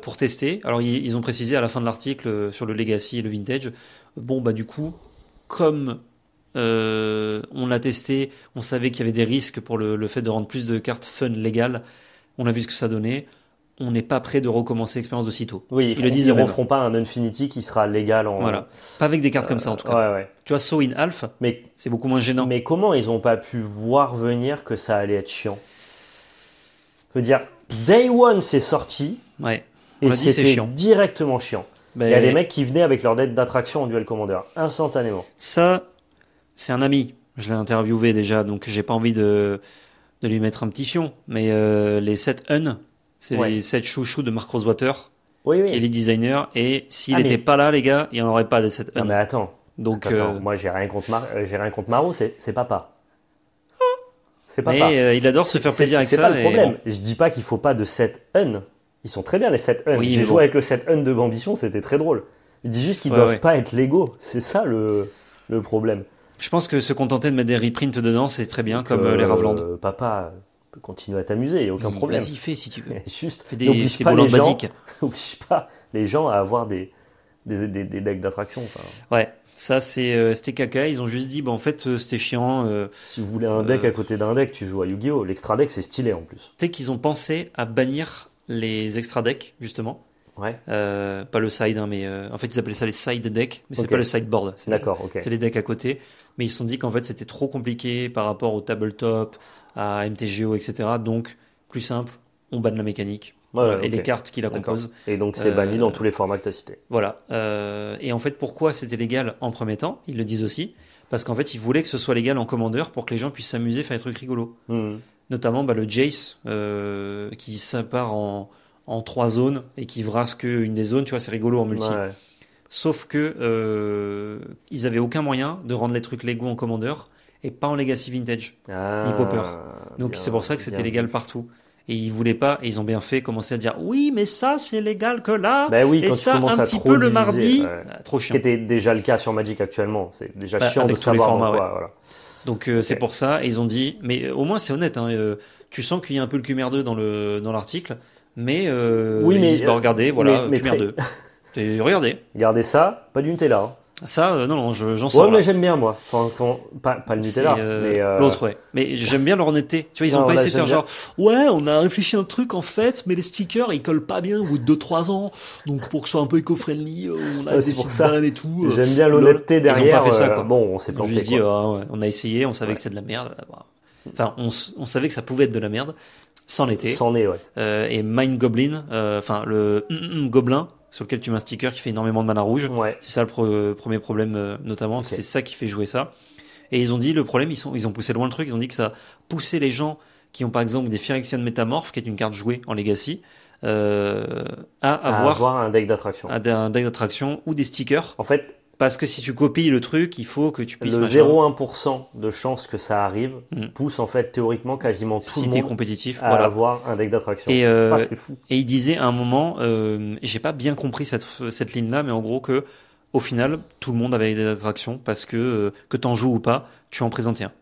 A: pour tester. Alors ils, ont précisé à la fin de l'article sur le legacy et le vintage, bon bah du coup, comme on l'a testé, on savait qu'il y avait des risques pour le, le, fait de rendre plus de cartes fun légales, on a vu ce que ça donnait on n'est pas prêt de recommencer l'expérience de sitôt. Oui, ils, le disent. Ils ne referont pas un Infinity qui sera légal en. Voilà. Pas avec des cartes comme ça en tout cas. Euh, tu vois, So in Half, mais c'est beaucoup moins gênant. Mais comment ils n'ont pas pu voir venir que ça allait être chiant Je veux dire, Day One c'est sorti. Ouais. et c'était directement chiant. Ben- Il y a des mecs qui venaient avec leur dette d'attraction en duel commandeur instantanément. Ça, c'est un ami. Je l'ai interviewé déjà, donc j'ai pas envie de, lui mettre un petit fion. Mais euh, les 7 un c'est les 7 chouchous de Mark Rosewater, oui. qui est le designer. Et s'il n'était ah, pas là, les gars, il n'y en aurait pas des 7 Non, mais attends. Donc, euh, Moi, j'ai rien contre, Mar... Euh, j'ai rien contre Maro, c'est, c'est papa. C'est papa. Euh, il adore se faire plaisir avec ça. C'est le problème. Je dis pas qu'il faut pas de 7 un. Ils sont très bien, les 7 un. j'ai joué avec le 7 un de Bambition, c'était très drôle. Il dit juste qu'ils ne doivent pas être légaux. C'est ça le, le problème. Je pense que se contenter de mettre des reprints dedans, c'est très bien, comme les Ravland. papa, peux continuer à t'amuser, il n'y a aucun problème. Vas-y, fais si tu veux. Juste, fais des, n'oblige pas, les gens, oblige pas les gens à avoir des, des, des, decks d'attraction. Ouais, ça c'est euh, c'était caca. Ils ont juste dit, bah, en fait, euh, c'était chiant. Euh, si vous voulez un deck à côté d'un deck, tu joues à Yu-Gi-Oh! L'extra deck, c'est stylé en plus. Tu sais qu'ils ont pensé à bannir les extra decks, justement. Ouais. pas le side, hein, mais en fait ils appelaient ça les side decks, mais c'est n'est pas le sideboard. D'accord, C'est les decks à côté. Mais ils se sont dit qu'en fait c'était trop compliqué par rapport au tabletop, à MTGO, etc. Donc, plus simple, on banne la mécanique. et les cartes qui la composent. Et donc c'est banni dans euh, tous les formats que tu as cités. Voilà. Euh, et en fait, pourquoi c'était légal en premier temps Ils le disent aussi. Parce qu'en fait, ils voulaient que ce soit légal en commandeur pour que les gens puissent s'amuser, faire des trucs rigolos. Mmh. Notamment bah, le Jace euh, qui s'impare en, en, trois zones et qui que qu'une des zones. Tu vois, c'est rigolo en multi. Sauf que ils avaient aucun moyen de rendre les trucs légaux en commandeur et pas en legacy vintage, ni ah, popper. Donc c'est pour ça que c'était légal partout. Et ils voulaient pas, et ils ont bien fait, commencer à dire oui, mais ça c'est légal que là, bah oui, et ça un petit peu le mardi, ah, trop chiant. était déjà le cas sur Magic actuellement, c'est déjà bah, chiant de savoir formats, Donc euh, c'est pour ça, et ils ont dit, mais euh, au moins c'est honnête, hein, euh, tu sens qu'il y a un peu le QMR2 dans le dans l'article, mais oui, mais, ils disent, bah, regardez, voilà, mais, QMR2. regardez. Regardez ça, pas d'une là. Ça, euh, non, non, j'en sais pas Ouais, mais j'aime bien moi. pas, pas, le Nutella, euh, euh, l'autre, ouais. Mais j'aime bien leur honnêteté. Tu vois, ils n'ont ont pas bah, essayé de faire genre, ouais, on a réfléchi un truc en fait, mais les stickers ils collent pas bien au bout de 2-3 ans. Donc pour que ce soit un peu éco-friendly, on a décidé pour ça. et tout. J'aime bien l'honnêteté derrière. Ils n'ont pas fait ça quoi. Bon, on s'est planté. quoi. Ah, on a essayé, on savait que c'est de la merde. Enfin, on, savait que ça pouvait être de la merde. Sans était. Sans est, ouais. et Mind Goblin, enfin le mm, mm, Gobelin, sur lequel tu mets un sticker qui fait énormément de mana rouge. Ouais. C'est ça le premier problème, euh, notamment. C'est ça qui fait jouer ça. Et ils ont dit, le problème, ils, sont, ils ont poussé loin le truc. Ils ont dit que ça poussait les gens qui ont, par exemple, des Phyrexian Métamorphes, qui est une carte jouée en Legacy, euh, à, avoir, à avoir un deck d'attraction. Un, deck d'attraction ou des stickers. En fait, parce que si tu copies le truc, il faut que tu puisses. Le 0,1% de chance que ça arrive mm. pousse en fait théoriquement quasiment tout si le monde compétitif, à voilà. avoir un deck d'attraction. Et, euh, ah, et il disait à un moment, euh, j'ai pas bien compris cette, ligne-là, mais en gros que au final, tout le monde avait des attractions parce que que euh, que t'en joues ou pas, tu en présentes un.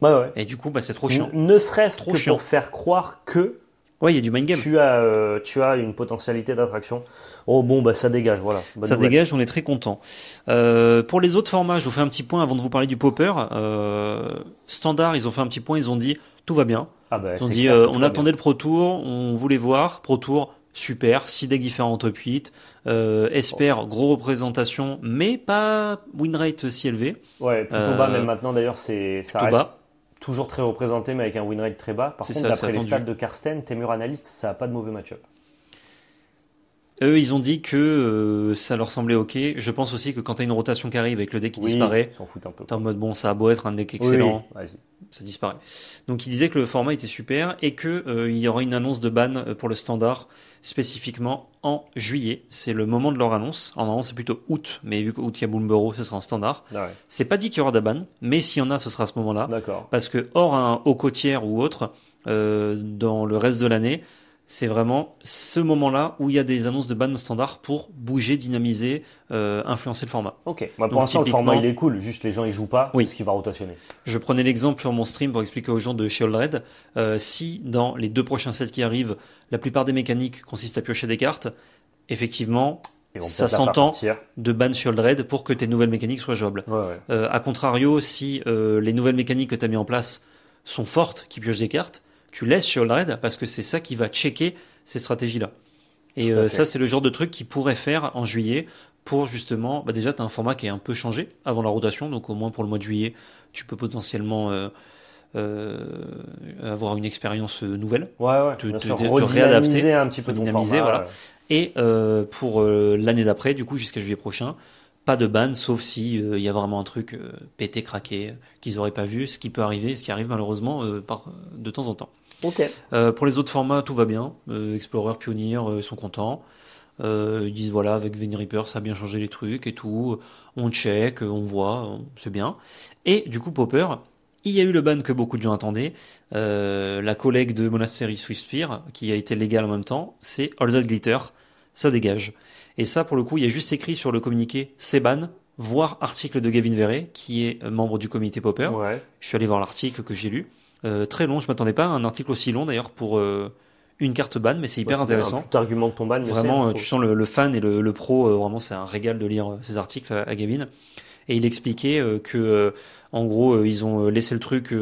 A: Bah ouais. Et du coup, bah, c'est trop chiant. ne serait-ce que chiant. pour faire croire que Ouais, il y a du mind game. Tu as, euh, tu as une potentialité d'attraction. Oh bon, bah ça dégage, voilà. ça dégage, on est très content. Euh, pour les autres formats, je vous fais un petit point avant de vous parler du popper. Euh, standard, ils ont fait un petit point, ils ont dit tout va bien. Ah bah, ils ont dit euh, on attendait le Pro Tour, on voulait voir Pro Tour. Super, 6 decks différents top 8, euh, espère gros représentation, mais pas win rate si élevé. Ouais, plutôt bas même maintenant d'ailleurs, c'est ça reste bas toujours très représenté, mais avec un win rate très bas. Par contre, d'après les stats de Karsten, Temur Analyst, ça n'a pas de mauvais match-up. Eux, ils ont dit que euh, ça leur semblait ok. Je pense aussi que quand tu as une rotation qui arrive avec le deck qui disparaît, es en mode bon, ça a beau être un deck excellent, ça disparaît. Donc, ils disaient que le format était super et qu'il euh, y aurait une annonce de ban euh, pour le standard spécifiquement en juillet. C'est le moment de leur annonce. En annonce, c'est plutôt août, mais vu qu'août, il y a boomerang ce sera en standard. Ah c'est pas dit qu'il y aura d'Aban, mais s'il y en a, ce sera à ce moment-là. Parce que hors un haut côtière ou autre, euh, dans le reste de l'année, c'est vraiment ce moment-là où il y a des annonces de ban standard pour bouger, dynamiser, euh, influencer le format. Ok. Bah, pour l'instant, le format il est cool, juste les gens ils jouent pas, oui. ce qui va rotationner. Je prenais l'exemple sur mon stream pour expliquer aux gens de chez euh, si dans les deux prochains sets qui arrivent, la plupart des mécaniques consistent à piocher des cartes, effectivement, ça s'entend de ban Shield Red pour que tes nouvelles mécaniques soient jouables. a euh, contrario, si les nouvelles mécaniques que tu as mis en place sont fortes, qui piochent des cartes, tu laisses sur le Red parce que c'est ça qui va checker ces stratégies-là. Et euh, ça, c'est le genre de truc qu'ils pourraient faire en juillet pour justement, bah déjà, tu as un format qui est un peu changé avant la rotation, donc au moins pour le mois de juillet, tu peux potentiellement euh, euh, avoir une expérience nouvelle, te, te, réadapter, un petit peu dynamiser, voilà. Et pour l'année d'après, du coup, jusqu'à juillet prochain, pas de ban, sauf si il y a vraiment un truc pété, craqué, qu'ils n'auraient pas vu, ce qui peut arriver, ce qui arrive malheureusement de temps en temps. Euh, pour les autres formats, tout va bien. Euh, Explorer, Pioneer, euh, ils sont contents. Euh, ils disent voilà, avec Veni Reaper, ça a bien changé les trucs et tout. On check, on voit, c'est bien. Et du coup, Popper, il y a eu le ban que beaucoup de gens attendaient. la collègue de Monastery Spear, qui a été légale en même temps, c'est All That Glitter. Ça dégage. Et ça, pour le coup, il y a juste écrit sur le communiqué c'est ban, voire article de Gavin Verret, qui est membre du comité Popper. Ouais. Je suis allé voir l'article que j'ai lu. Euh, très long, je m'attendais pas à un article aussi long d'ailleurs pour euh, une carte ban, mais c'est hyper intéressant. Tu argumentes ton ban. Vraiment, euh, tu sens le, fan et le, pro, vraiment c'est un régal de lire ces articles à, Gavin. Et il expliquait que, en gros, ils ont laissé le truc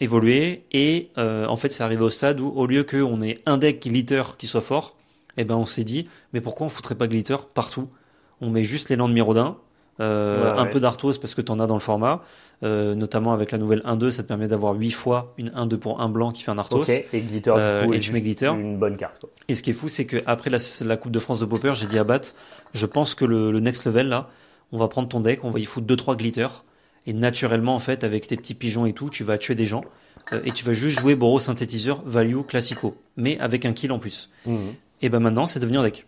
A: évoluer et en fait c'est arrivé au stade où au lieu qu'on ait un deck glitter qui soit fort, eh ben on s'est dit mais pourquoi on foutrait pas glitter partout On met juste l'élan de Mirodin, un peu d'Arthos parce que tu en as dans le format euh, notamment avec la nouvelle 1-2, ça te permet d'avoir 8 fois une 1-2 pour un blanc qui fait un Arthos. Et Glitter, euh, et tu mets Glitter. Une bonne carte. Et ce qui est fou, c'est qu'après la, la Coupe de France de Popper, j'ai dit à Bat, je pense que le, next level, là, on va prendre ton deck, on va y foutre 2-3 Glitter. Et naturellement, en fait, avec tes petits pigeons et tout, tu vas tuer des gens. Euh, et tu vas juste jouer Boros synthétiseur, value, classico. Mais avec un kill en plus. Mhm. Et ben maintenant, c'est devenir deck.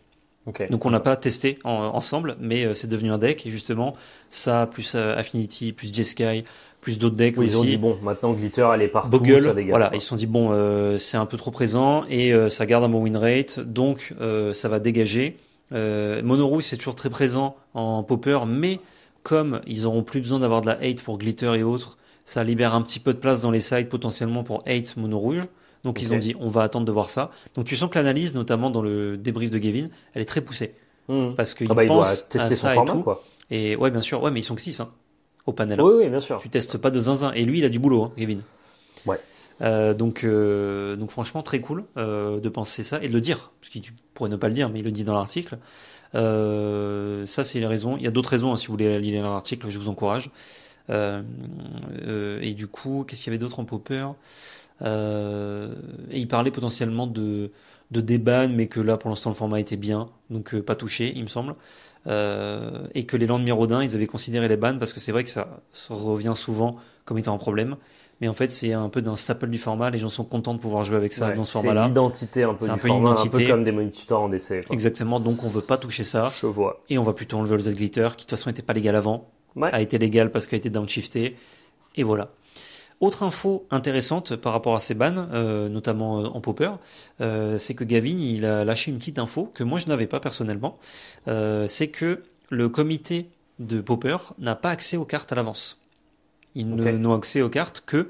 A: Donc on n'a pas testé en, ensemble, mais euh, c'est devenu un deck. Et justement, ça, plus euh, Affinity, plus Jeskai, plus d'autres decks aussi. Ils ont dit bon, maintenant Glitter elle est partout, Bogle, ça dégage. Voilà, ils se sont dit bon, euh, c'est un peu trop présent et ça garde un bon win rate, donc ça va dégager. Mono rouge c'est toujours très présent en popper, mais comme ils auront plus besoin d'avoir de la hate pour Glitter et autres, ça libère un petit peu de place dans les sites potentiellement pour hate Monorouge. Donc ils ont dit, on va attendre de voir ça. Donc tu sens que l'analyse, notamment dans le débrief de Gavin, elle est très poussée. Hmm. Parce qu'il ah bah, tester à ça son et Et ouais, bien sûr, ouais, mais ils sont que 6 hein, au panel. Oui, oui, bien sûr. Tu testes pas de zinzin. Et lui, il a du boulot, hein, Gavin. Ouais. Euh, donc, euh, donc franchement, très cool euh, de penser ça et de le dire, parce qu'il pourrait ne pas le dire, mais il le dit dans l'article. ça, c'est les raisons. Il y a d'autres raisons, hein, si vous voulez lire l'article, je vous encourage. et du coup, qu'est-ce qu'il y avait d'autre en popper euh, et il parlait potentiellement de, de déban, mais que là, pour l'instant, le format était bien, donc euh, pas touché, il me semble. Euh, et que les Landes Mirodin, ils avaient considéré les bans parce que c'est vrai que ça, revient souvent comme étant un problème. Mais en fait, c'est un peu d'un sapple du format. Les gens sont contents de pouvoir jouer avec ça dans ce format-là. C'est un peu du un peu format, un peu comme des moniteurs en essai. Exactement. Donc, on veut pas toucher ça. Je vois. Et on va plutôt enlever le Z Glitter, qui de toute façon n'était pas légal avant, a été légal parce qu'il a été downshifté. Et voilà. Autre info intéressante par rapport à ces bannes, euh, notamment euh, en popper, euh, c'est que Gavin il a lâché une petite info que moi je n'avais pas personnellement. c'est que le comité de popper n'a pas accès aux cartes à l'avance. Ils n'ont accès aux cartes que,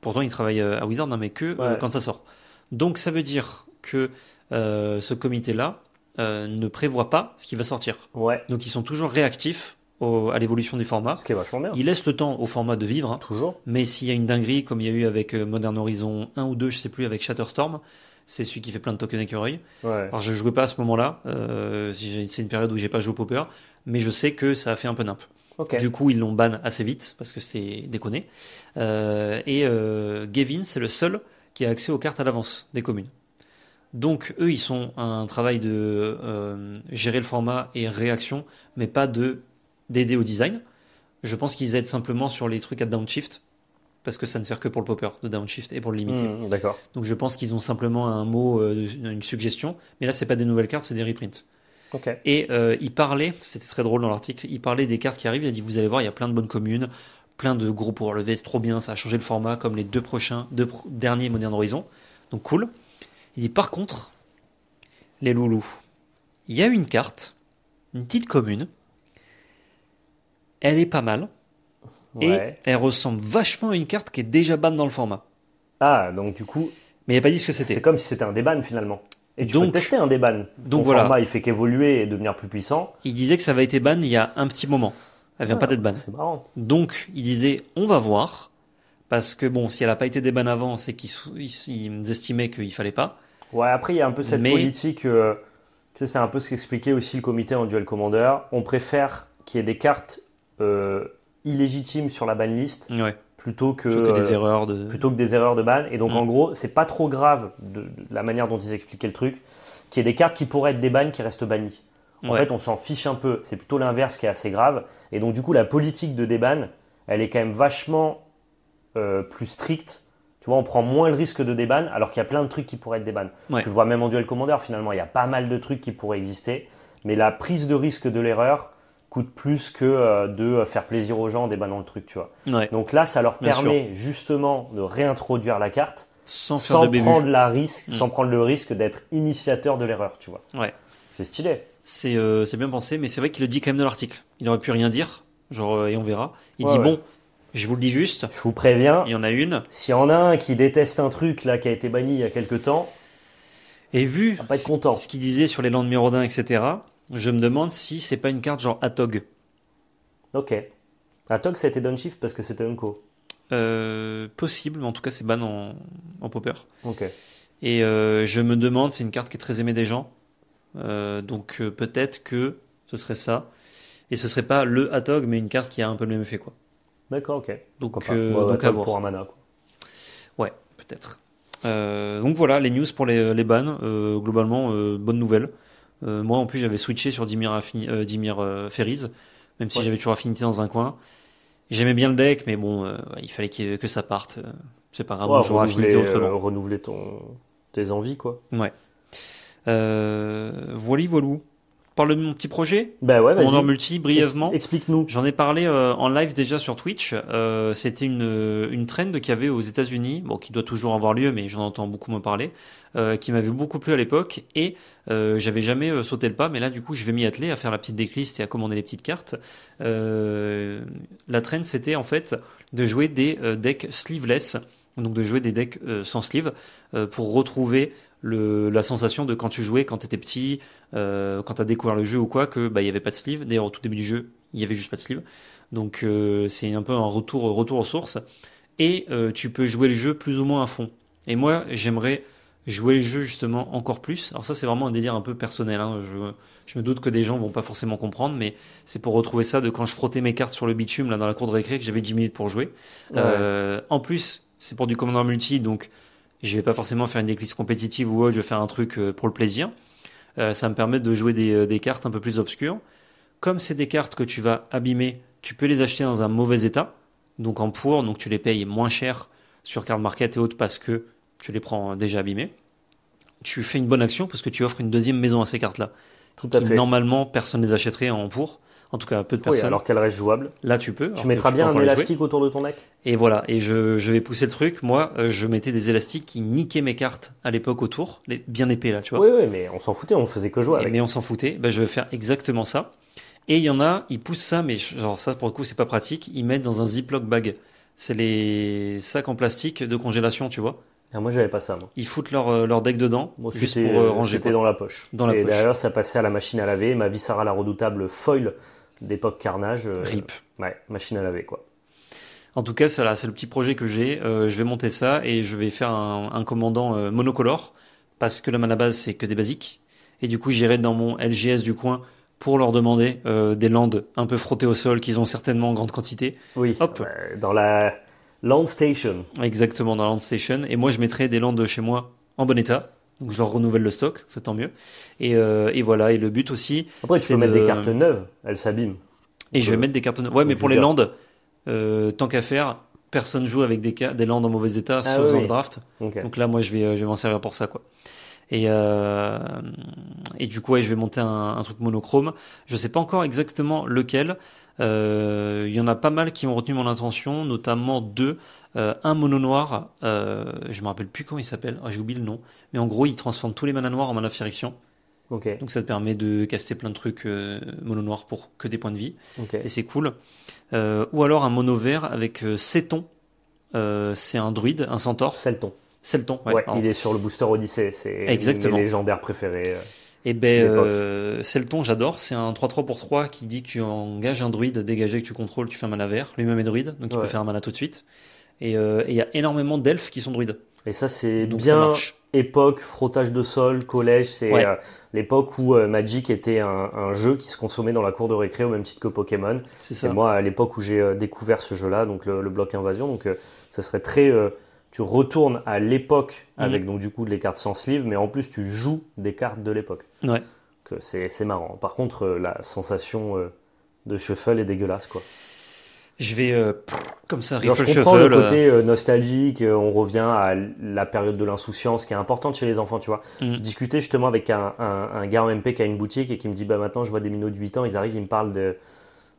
A: pourtant ils travaillent à Wizard, hein, mais que quand ça sort. Donc ça veut dire que ce comité-là ne prévoit pas ce qui va sortir. Donc ils sont toujours réactifs à l'évolution des formats. Ce qui est vachement bien. Il laisse le temps au format de vivre. Hein. Toujours. Mais s'il y a une dinguerie, comme il y a eu avec euh, Modern Horizon 1 ou 2, je sais plus, avec Shatterstorm, c'est celui qui fait plein de tokens écureuil. Alors je jouais pas à ce moment-là, euh, c'est une période où j'ai pas joué au Popper, mais je sais que ça a fait un peu n'importe Du coup, ils l'ont ban assez vite parce que c'était déconné. Euh, et Gavin, c'est le seul qui a accès aux cartes à l'avance des communes. Donc eux, ils sont un travail de gérer le format et réaction, mais pas de d'aider au design. Je pense qu'ils aident simplement sur les trucs à downshift, parce que ça ne sert que pour le popper de downshift et pour le limiter. Mmh, d'accord. Donc je pense qu'ils ont simplement un mot, euh, une suggestion, mais là c'est pas des nouvelles cartes, c'est des reprints. Et euh, il parlait, c'était très drôle dans l'article, il parlait des cartes qui arrivent, il a dit vous allez voir, il y a plein de bonnes communes, plein de gros pour relever, c'est trop bien, ça a changé le format comme les deux prochains, deux derniers Modern Horizon, donc cool. Il dit par contre, les loulous, il y a une carte, une petite commune, elle est pas mal. Et elle ressemble vachement à une carte qui est déjà ban dans le format. Ah, donc du coup. Mais il pas dit ce que c'était. C'est comme si c'était un déban finalement. Et tu donc, peux tester un déban. Donc voilà. format, il fait qu'évoluer et devenir plus puissant. Il disait que ça va été ban il y a un petit moment. Elle vient ah, pas d'être ban. C'est marrant. Donc il disait on va voir. Parce que bon, si elle n'a pas été déban avant, c'est qu'ils estimaient qu'il ne fallait pas. Ouais, après, il y a un peu cette Mais... politique. Euh, tu sais, c'est un peu ce qu'expliquait aussi le comité en duel commander. On préfère qu'il y ait des cartes euh, illégitime sur la ban plutôt, que, des euh, erreurs de... plutôt que des erreurs de ban. Et donc, mm. en gros, c'est pas trop grave de, la manière dont ils expliquaient le truc, qu'il y ait des cartes qui pourraient être des bannes qui restent bannies. En fait, on s'en fiche un peu. C'est plutôt l'inverse qui est assez grave. Et donc, du coup, la politique de déban, elle est quand même vachement euh, plus stricte. Tu vois, on prend moins le risque de déban, alors qu'il y a plein de trucs qui pourraient être des ban. Tu le vois même en duel commandeur finalement, il y a pas mal de trucs qui pourraient exister. Mais la prise de risque de l'erreur, coûte plus que euh, de euh, faire plaisir aux gens en déballant le truc, tu vois. Donc là, ça leur permet justement de réintroduire la carte sans, prendre la risque, mm. sans prendre le risque d'être initiateur de l'erreur, tu vois. Ouais. C'est stylé. C'est euh, bien pensé, mais c'est vrai qu'il le dit quand même dans l'article. Il n'aurait pu rien dire, genre et on verra. Il dit bon, je vous le dis juste. Je vous préviens. Il y en a une. S'il y en a un qui déteste un truc là qui a été banni il y a quelque temps. Et vu ce qu'il disait sur les landes mérodins, etc. Je me demande si c'est pas une carte genre Atog. Ok. Atog, ça a été downshift parce que c'était Unco. Euh, possible, mais en tout cas, c'est ban en, en popper. Ok. Et euh, je me demande, c'est une carte qui est très aimée des gens. Euh, donc euh, peut-être que ce serait ça. Et ce serait pas le Atog, mais une carte qui a un peu le même effet, quoi. D'accord, ok. Donc, à voir. pour un mana, quoi. Ouais, peut-être. donc voilà, les news pour les, les bans. globalement, bonne nouvelle. Euh, moi, en plus, j'avais switché sur Dimir, Affini, euh, euh, même si j'avais toujours Affinité dans un coin. J'aimais bien le deck, mais bon, il fallait que ça parte. C'est pas grave, autrement. renouveler ton, tes envies, quoi. Ouais. Euh, voilà, parle de mon petit projet Ben ouais, en Multi, brièvement. Explique-nous. J'en ai parlé euh, en live déjà sur Twitch. Euh, c'était une, euh, une trend qu'il y avait aux États-Unis, bon, qui doit toujours avoir lieu, mais j'en entends beaucoup me parler, qui m'avait beaucoup plu à l'époque et j'avais jamais sauté le pas, mais là, du coup, je vais m'y atteler à faire la petite decklist et à commander les petites cartes. la trend, c'était en fait de jouer des decks sleeveless, donc de jouer des decks sans sleeve pour retrouver la sensation de quand tu jouais, quand t'étais petit, euh, quand as découvert le jeu ou quoi, que bah il y avait pas de sleeve. D'ailleurs au tout début du jeu, il y avait juste pas de sleeve. Donc euh, c'est un peu un retour retour aux sources. Et euh, tu peux jouer le jeu plus ou moins à fond. Et moi j'aimerais jouer le jeu justement encore plus. Alors ça c'est vraiment un délire un peu personnel. Hein. Je, je, me doute que des gens vont pas forcément comprendre, mais c'est pour retrouver ça de quand je frottais mes cartes sur le bitume là dans la cour de récré que j'avais 10 minutes pour jouer. Euh, en plus c'est pour du commandant multi donc je vais pas forcément faire une déclisse compétitive ou je vais faire un truc euh, pour le plaisir. Euh, ça me permet de jouer euh, des, cartes un peu plus obscures. Comme c'est des cartes que tu vas abîmer, tu peux les acheter dans un mauvais état, donc en pour, donc tu les payes moins cher sur card market et autres parce que tu les prends déjà abîmées. Tu fais une bonne action parce que tu offres une deuxième maison à ces cartes-là. Tout à fait. Normalement, personne ne les achèterait en pour. En tout cas, peu de personnes. alors qu'elle reste jouable. Là, tu peux. Tu hein, mettras bien un élastique autour de ton deck. Et voilà. Et je, vais pousser le truc. Moi, euh, je mettais des élastiques qui niquaient mes cartes à l'époque autour, bien épais là, tu vois. Oui, oui, mais on s'en foutait, on faisait que jouer avec. Mais on s'en foutait. Ben, je vais faire exactement ça. Et il y en a, ils poussent ça, mais genre ça pour le coup, c'est pas pratique. Ils mettent dans un Ziploc bag. C'est les sacs en plastique de congélation, tu vois. Ah, moi, j'avais pas ça. Moi. Ils foutent leur, euh, leur deck dedans, juste pour euh, ranger. dans la poche. Dans la poche. D'ailleurs, ça passait à la machine à laver. Ma vie sera la redoutable foil d'époque carnage. Euh, Rip. Ouais, machine à laver quoi. En tout cas, voilà, c'est le petit projet que j'ai. Euh, je vais monter ça et je vais faire un, commandant euh, monocolore parce que la à base c'est que des basiques. Et du coup, j'irai dans mon LGS du coin pour leur demander des landes un peu frottées au sol qu'ils ont certainement en grande quantité. Oui. Hop. dans la land station. Exactement, dans la land station. Et moi, je mettrai des landes chez moi en bon état donc je leur renouvelle le stock, c'est tant mieux. Et, euh, voilà, et le but aussi. Après, c'est de mettre des cartes neuves, elles s'abîment. Et je vais mettre des cartes neuves. Ouais, mais pour les Landes, euh, tant qu'à faire, personne joue avec des, des lands en mauvais état, ah sauf dans le draft. Donc là, moi, je vais, euh, je vais m'en servir pour ça, quoi. Et, et du coup, ouais, je vais monter un, truc monochrome. Je ne sais pas encore exactement lequel. Il y en a pas mal qui ont retenu mon intention, notamment deux. Euh, un mono noir, euh, je me rappelle plus comment il s'appelle, oh, j'ai oublié le nom, mais en gros il transforme tous les mana noirs en mana fériction. Donc ça te permet de casser plein de trucs euh, mono noir pour que des points de vie. Et c'est cool. ou alors un mono vert avec Céton c'est un druide, un centaure. Celton. Celton, ouais. il est sur le booster Odyssée c'est Exactement. légendaire préféré. Et eh ben, euh, j'adore. C'est un 3-3 pour 3 qui dit que tu engages un druide dégagé que tu contrôles, tu fais un mana vert. Lui-même est druide, donc il peut faire un mana tout de suite. Euh, et il y a énormément d'elfes qui sont druides. Et ça, c'est bien époque frottage de sol, collège. C'est euh, l'époque où euh, Magic était un, jeu qui se consommait dans la cour de récré au même titre que Pokémon. C'est Et moi, à l'époque où j'ai découvert ce jeu-là, donc le, bloc invasion, donc ça serait très. tu retournes à l'époque mm. avec donc du coup les cartes sans sleeve, mais en plus tu joues des cartes de l'époque. Ouais. C'est marrant. Par contre, la sensation de shuffle est dégueulasse, quoi je vais euh, comme ça Je comprends le euh. côté euh, nostalgique, on revient à la période de l'insouciance qui est importante chez les enfants, tu vois. Mm. Discuter justement avec un, gars en MP qui a une boutique et qui me dit bah maintenant je vois des minots de 8 ans, ils arrivent, ils me parlent de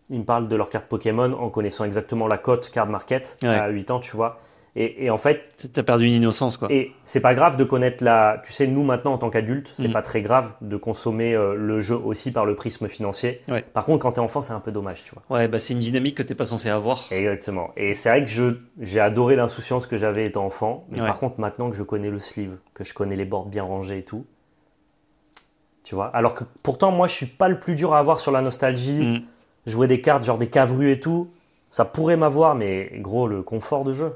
A: ils de leur carte Pokémon en connaissant exactement la cote card market à 8 ans, tu vois. Et, en fait, t'as perdu une innocence, quoi. Et c'est pas grave de connaître la. Tu sais, nous maintenant en tant qu'adultes, c'est mm. pas très grave de consommer euh, le jeu aussi par le prisme financier. Par contre, quand t'es enfant, c'est un peu dommage, tu vois. Ouais, bah c'est une dynamique que t'es pas censé avoir. Exactement. Et c'est vrai que je j'ai adoré l'insouciance que j'avais étant enfant, mais par contre, maintenant que je connais le sleeve, que je connais les bords bien rangés et tout, tu vois. Alors que pourtant, moi, je suis pas le plus dur à avoir sur la nostalgie. Mm. Jouer des cartes, genre des cavrues et tout, ça pourrait m'avoir, mais gros, le confort de jeu.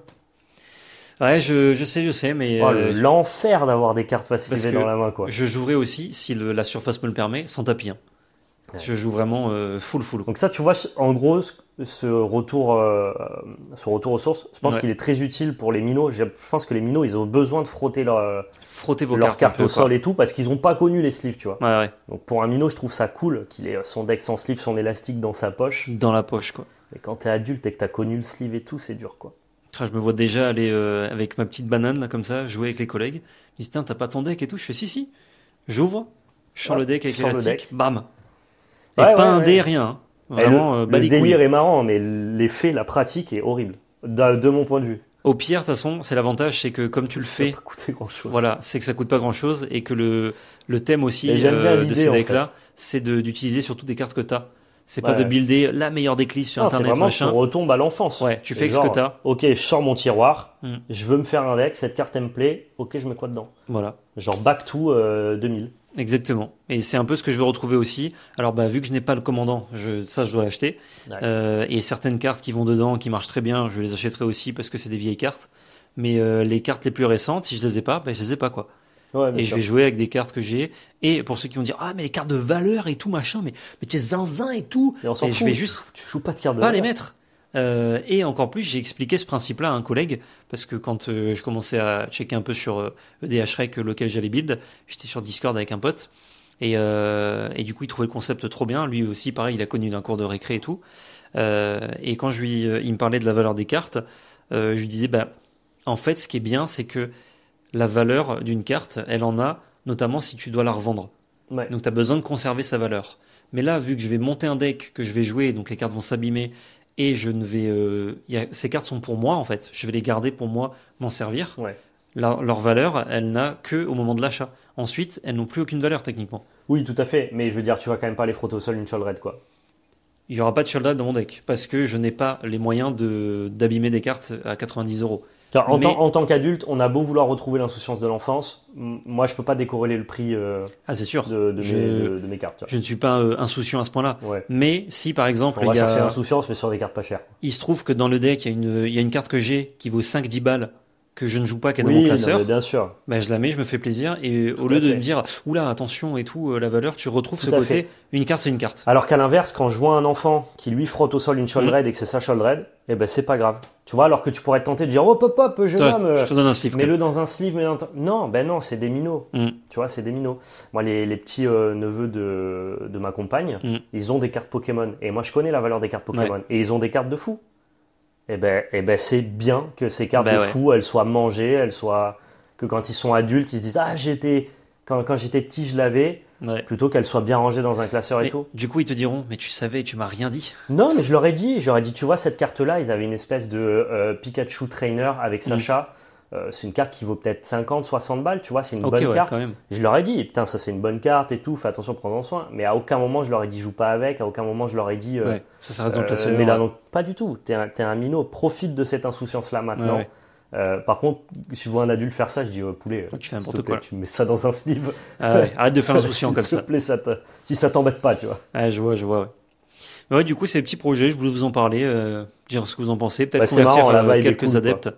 A: Ouais, je, sais, je sais, mais oh, euh, l'enfer d'avoir des cartes passives dans la main, quoi. Je jouerai aussi, si la surface me le permet, sans tapis. Hein. Je joue vraiment euh, full full. Donc ça, tu vois, en gros, ce retour, euh, ce retour aux sources, je pense qu'il est très utile pour les minots. Je pense que les minots, ils ont besoin de frotter leur, frotter leurs cartes, au sol et tout, parce qu'ils n'ont pas connu les sleeves, tu vois. Ouais, Donc pour un minot, je trouve ça cool qu'il ait son deck sans sleeve, son élastique dans sa poche. Dans la poche, quoi. Mais quand t'es adulte et que t'as connu le sleeve et tout, c'est dur, quoi je me vois déjà aller euh, avec ma petite banane, là, comme ça, jouer avec les collègues. Ils disent, t'as pas ton deck et tout. Je fais, si, si. J'ouvre, je sors ah, le deck avec l'élastique, bam. Et pas un dé, rien. Hein. Vraiment, le, euh, délire est marrant, mais l'effet, la pratique est horrible, de, mon point de vue. Au pire, de toute façon, c'est l'avantage, c'est que comme tu le fais, voilà, c'est que ça coûte pas grand chose et que le, le thème aussi euh, de ces decks-là, c'est d'utiliser surtout des cartes que tu as. C'est pas de builder la meilleure des sur non, Internet, vraiment machin. Tu à l'enfance. Ouais, tu fais ce que t'as. Ok, je sors mon tiroir, hmm. je veux me faire un deck, cette carte elle me plaît, ok, je mets quoi dedans Voilà. Genre back to 2000. Euh, Exactement. Et c'est un peu ce que je veux retrouver aussi. Alors, bah, vu que je n'ai pas le commandant, ça, je dois l'acheter. Euh, et certaines cartes qui vont dedans, qui marchent très bien, je les achèterai aussi parce que c'est des vieilles cartes. Mais euh, les cartes les plus récentes, si je les ai pas, bah, je les ai pas, quoi et je vais jouer avec des cartes que j'ai. Et pour ceux qui vont dire, ah, mais les cartes de valeur et tout, machin, mais, mais tu es zinzin et tout. Et, on je vais juste. Tu joues pas de cartes de Pas les mettre. Euh, et encore plus, j'ai expliqué ce principe-là à un collègue, parce que quand euh, je commençais à checker un peu sur euh, e euh, lequel j'allais build, j'étais sur Discord avec un pote, et, et, du coup, il trouvait le concept trop bien. Lui aussi, pareil, il a connu d'un cours de récré et tout. et quand je lui, il me parlait de la valeur des cartes, je lui disais, bah, en fait, ce qui est bien, c'est que la valeur d'une carte, elle en a, notamment si tu dois la revendre. Donc tu as besoin de conserver sa valeur. Mais là, vu que je vais monter un deck, que je vais jouer, donc les cartes vont s'abîmer, et je ne vais. Euh, ces cartes sont pour moi, en fait. Je vais les garder pour moi, m'en servir. leur valeur, elle n'a que au moment de l'achat. Ensuite, elles n'ont plus aucune valeur techniquement. Oui, tout à fait. Mais je veux dire, tu vas quand même pas les frotter au sol une quoi. Il n'y aura pas de Red dans mon deck, parce que je n'ai pas les moyens d'abîmer des cartes à 90 euros. En, tant, qu'adulte, on a beau vouloir retrouver l'insouciance de l'enfance, moi je peux pas décorréler le prix euh, ah, sûr. De, de, mes, cartes. Je ne suis pas euh, insouciant à ce point-là. Mais si par exemple... On va il chercher mais sur des cartes pas chères. Il se trouve que dans le deck, il y a une, il y a une carte que j'ai qui vaut 5-10 balles que je ne joue pas qu'à mon classeur, bien sûr. mais bah, je la mets, je me fais plaisir, et au lieu de me dire, oula, attention et tout, euh, la valeur, tu retrouves ce côté, une carte, c'est une carte. Alors qu'à l'inverse, quand je vois un enfant qui lui frotte au sol une Shouldred mm. et que c'est sa Shouldred, eh ben c'est pas grave. Tu vois, alors que tu pourrais te tenter de dire, oh, pop, hop, je mais te donne un Mets-le dans un sleeve. Non, ben non, c'est des minots. Mm. Tu vois, c'est des minots. Moi, les, petits euh, neveux de, de ma compagne, mm. ils ont des cartes Pokémon. Et moi, je connais la valeur des cartes Pokémon. Et ils ont des cartes de fou. Eh ben, eh ben c'est bien que ces cartes bah de fou, elles soient mangées, elles soient. Que quand ils sont adultes, ils se disent, ah, j'étais. Quand, quand j'étais petit, je l'avais. Plutôt qu'elle soit bien rangée dans un classeur et tout. Du coup, ils te diront, mais tu savais, tu m'as rien dit. Non, mais je leur ai dit, j'aurais dit, tu vois, cette carte-là, ils avaient une espèce de euh, Pikachu Trainer avec mm. Sacha. Euh, c'est une carte qui vaut peut-être 50, 60 balles, tu vois, c'est une bonne carte. Je leur ai dit, putain, ça c'est une bonne carte et tout, fais attention, prends-en soin. Mais à aucun moment je leur ai dit, joue pas avec, à aucun moment je leur ai dit. Euh, ça, ça reste classeur. Mais là, non, pas du tout. T'es un minot, profite de cette insouciance-là maintenant. Euh, par contre, si je vois un adulte faire ça, je dis euh, poulet, euh, tu fais n'importe quoi. tu mets ça dans un sleeve. Ah arrête de faire en comme ça. Plaît, ça si ça t'embête pas, tu vois. Ah, je vois, je vois. du coup, c'est petit projet Je voulais vous en parler, dire ce que vous en pensez. Peut-être qu'on bah, va quelques adeptes.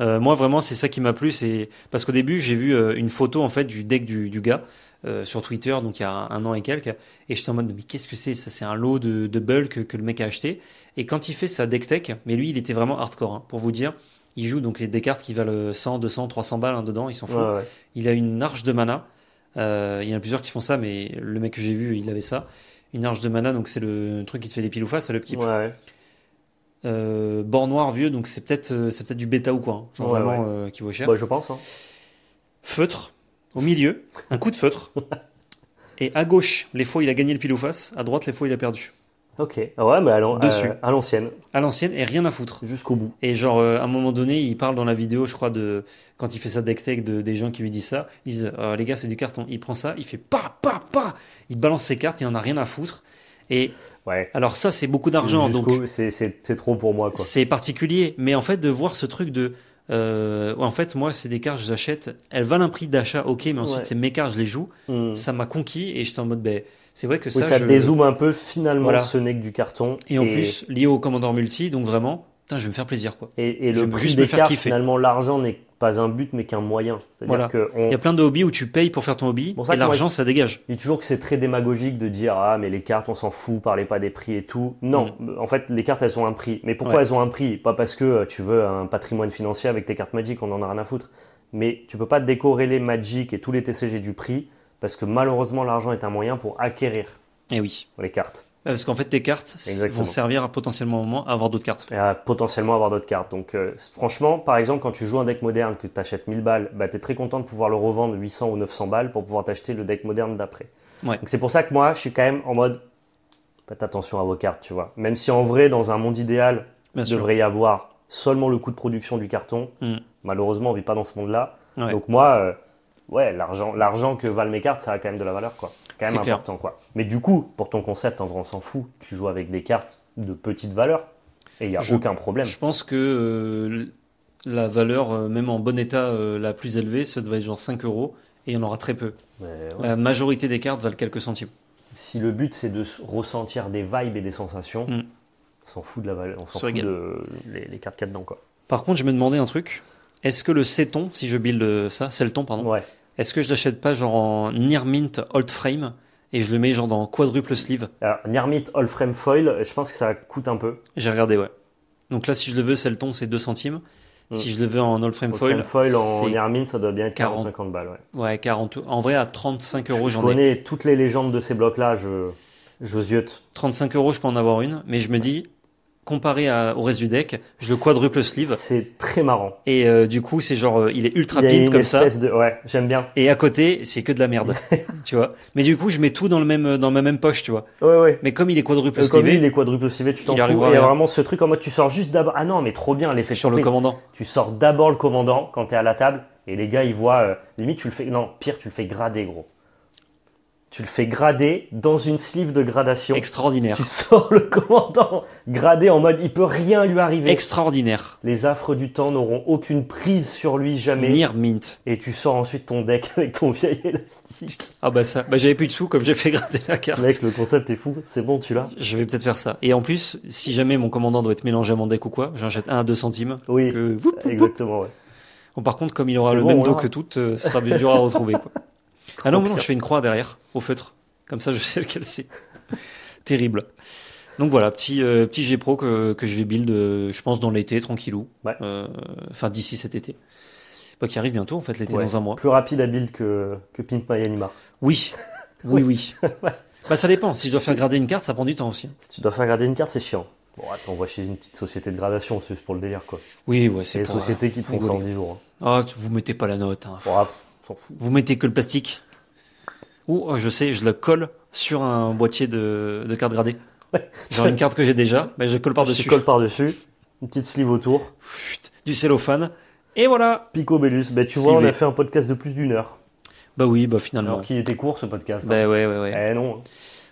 A: moi, vraiment, c'est ça qui m'a plu. C'est parce qu'au début, j'ai vu une photo en fait du deck du, gars. sur Twitter, donc il y a un an et quelques, et j'étais en mode mais qu'est-ce que c'est Ça c'est un lot de, bulk que, le mec a acheté. Et quand il fait sa deck tech, mais lui il était vraiment hardcore, hein, pour vous dire, il joue donc les des qui valent 100, 200, 300 balles hein, dedans, il s'en fout. Il a une arche de mana. Euh, il y en a plusieurs qui font ça, mais le mec que j'ai vu, il avait ça. Une arche de mana, donc c'est le truc qui te fait des piles ou face, le petit. Euh, bord noir vieux, donc c'est peut-être euh, c'est peut-être du bêta ou quoi, hein. genre vraiment qui vaut cher. Bah, je pense. Hein. Feutre au milieu, un coup de feutre. Et à gauche, les fois il a gagné le pile face, à droite les fois il a perdu. Ok, ah ouais, mais à dessus. à l'ancienne. À l'ancienne et rien à foutre. Jusqu'au bout. Et genre, euh, à un moment donné, il parle dans la vidéo, je crois, de quand il fait sa deck de, des gens qui lui disent ça. Ils disent, euh, les gars, c'est du carton. Il prend ça, il fait pa, pa, pa. Il balance ses cartes, il en a rien à foutre. Et ouais. alors, ça, c'est beaucoup d'argent. Donc, c'est trop pour moi. C'est particulier. Mais en fait, de voir ce truc de. Euh, en fait, moi, c'est des cartes, je les achète. Elles valent un prix d'achat, ok, mais ensuite, c'est mes cartes, je les joue. Hmm. Ça m'a conquis et j'étais en mode, ben, c'est vrai que ça, ça dézoome un peu. Finalement, ce n'est que du carton. Et, en plus, lié au commandant multi, donc vraiment, je vais me faire plaisir quoi. Et, le but des cartes finalement, l'argent n'est pas un but, mais qu'un moyen. Voilà. Il y a plein de hobbies où tu payes pour faire ton hobby et l'argent, ça dégage. Il dit toujours que c'est très démagogique de dire ah mais les cartes, on s'en fout, parlez pas des prix et tout. Non, mm. en fait, les cartes, elles ont un prix. Mais pourquoi elles ont un prix Pas parce que euh, tu veux un patrimoine financier avec tes cartes magiques on en a rien à foutre. Mais tu peux pas décorer les Magic et tous les TCG du prix parce que malheureusement l'argent est un moyen pour acquérir eh oui. les cartes. Ah, parce qu'en fait, tes cartes vont servir à potentiellement à avoir d'autres cartes. Et à potentiellement avoir d'autres cartes. Donc, euh, franchement, par exemple, quand tu joues un deck moderne, que tu achètes 1000 balles, bah, tu es très content de pouvoir le revendre 800 ou 900 balles pour pouvoir t'acheter le deck moderne d'après. Donc, c'est pour ça que moi, je suis quand même en mode faites attention à vos cartes, tu vois. Même si en vrai, dans un monde idéal, il devrait y avoir seulement le coût de production du carton. Hmm. Malheureusement, on vit pas dans ce monde-là. Donc, moi. Euh, ouais, l'argent, l'argent que valent mes cartes, ça a quand même de la valeur, quoi. Quand même important, quoi. Mais du coup, pour ton concept, en vrai, on s'en fout. Tu joues avec des cartes de petite valeur et il n'y a aucun problème. Je pense que euh, la valeur, euh, même en bon état, euh, la plus élevée, ça devrait être genre 5 euros et il y en aura très peu. La majorité des cartes valent quelques centimes. Si le but c'est de ressentir des vibes et des sensations, mm. on s'en fout de la valeur, on s'en fout de les, cartes qu'il y a dedans, Par contre, je me demandais un truc. Est-ce que le Céton, si je build ça, ton, pardon, ouais. Est-ce que je l'achète pas genre en Near Mint Old Frame et je le mets genre dans quadruple sleeve Alors, Near Old Frame Foil, je pense que ça coûte un peu. J'ai regardé, ouais. Donc là, si je le veux, c'est le ton, c'est 2 centimes. Mm. Si je le veux en Old Frame foil, Old Frame foil en Near ça doit bien être 40, 50 balles, ouais. Ouais, 40. En vrai, à 35 euros, j'en ai. Je connais toutes les légendes de ces blocs-là, je. Je 35 euros, je peux en avoir une, mais je me dis, comparé à, au reste du deck, je le quadruple sleeve. C'est très marrant. Et euh, du coup, c'est genre, euh, il est ultra pimp comme ça. Ouais, j'aime bien. Et à côté, c'est que de la merde, tu vois. Mais du coup, je mets tout dans le même, euh, dans ma même poche, tu vois. Ouais, ouais. Mais comme il est quadruple sleeve, comme il est quadruple sleeve, tu t'en fous. Il y a vraiment ce truc en mode, tu sors juste d'abord. Ah non, mais trop bien l'effet sur le commandant. Tu sors d'abord le commandant quand t'es à la table, et les gars, ils voient. limite, tu le fais. Non, pire, tu le fais grader, gros tu le fais grader dans une sleeve de gradation. Extraordinaire. Tu sors le commandant gradé en mode il peut rien lui arriver. Extraordinaire. Les affres du temps n'auront aucune prise sur lui jamais. Near mint. Et tu sors ensuite ton deck avec ton vieil élastique. Ah bah ça, bah j'avais plus de sous comme j'ai fait grader la carte. Mec, le concept est fou, c'est bon, tu l'as. Je vais peut-être faire ça. Et en plus, si jamais mon commandant doit être mélangé à mon deck ou quoi, j'en jette un à deux centimes. Oui. Exactement, ouais. Bon, par contre, comme il aura le même dos que toutes, euh, ce sera plus dur à retrouver quoi. ah non, non, je fais une croix derrière, au feutre. Comme ça, je sais lequel c'est. Terrible. Donc voilà, petit euh, petit G Pro que, que je vais build, euh, je pense dans l'été, tranquillou. Ouais. Euh, enfin d'ici cet été. Pas qui arrive bientôt en fait, l'été dans un mois. Plus rapide à build que que Pimp Anima. Oui, oui, oui. Bah ça dépend. Si je dois faire grader une carte, ça prend du temps aussi. Hein. Si tu dois faire grader une carte, c'est chiant. Bon, attends, on chez une petite société de gradation, c'est pour le délire, quoi. Oui, ouais, c'est Les sociétés qui te font 10 jours. Hein. Ah, vous mettez pas la note. Hein. Ah, vous mettez que le plastique ou euh, je sais, je le colle sur un boîtier de, de carte gradée. une carte que j'ai déjà, mais je colle par-dessus. Je colle par-dessus, une petite sleeve autour. Du cellophane. Et voilà. Pico Bellus. Bah, tu vois, on a fait un podcast de plus d'une heure. Bah oui, bah finalement. Alors qu'il était court ce podcast. Hein. Bah oui, ouais, ouais, eh non.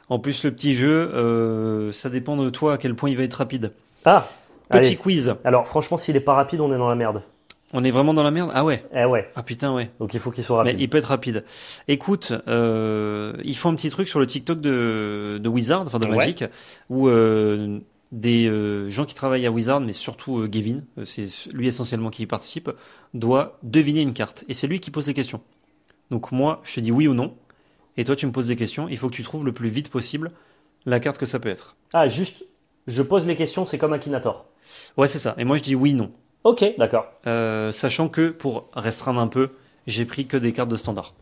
A: En plus, le petit jeu, euh, ça dépend de toi à quel point il va être rapide. Ah Petit quiz. Alors franchement, s'il est pas rapide, on est dans la merde. On est vraiment dans la merde Ah ouais Eh ouais. Ah putain, ouais. Donc il faut qu'il soit rapide. Mais il peut être rapide. Écoute, euh, ils font un petit truc sur le TikTok de, de Wizard, enfin de Magic, où euh, des euh, gens qui travaillent à Wizard, mais surtout euh, Gavin, euh, c'est lui essentiellement qui y participe, doit deviner une carte. Et c'est lui qui pose les questions. Donc moi, je te dis oui ou non, et toi tu me poses des questions, il faut que tu trouves le plus vite possible la carte que ça peut être. Ah, juste, je pose les questions, c'est comme Akinator. Ouais, c'est ça. Et moi je dis oui, non. Ok, d'accord. Euh, sachant que pour restreindre un peu, j'ai pris que des cartes de standard.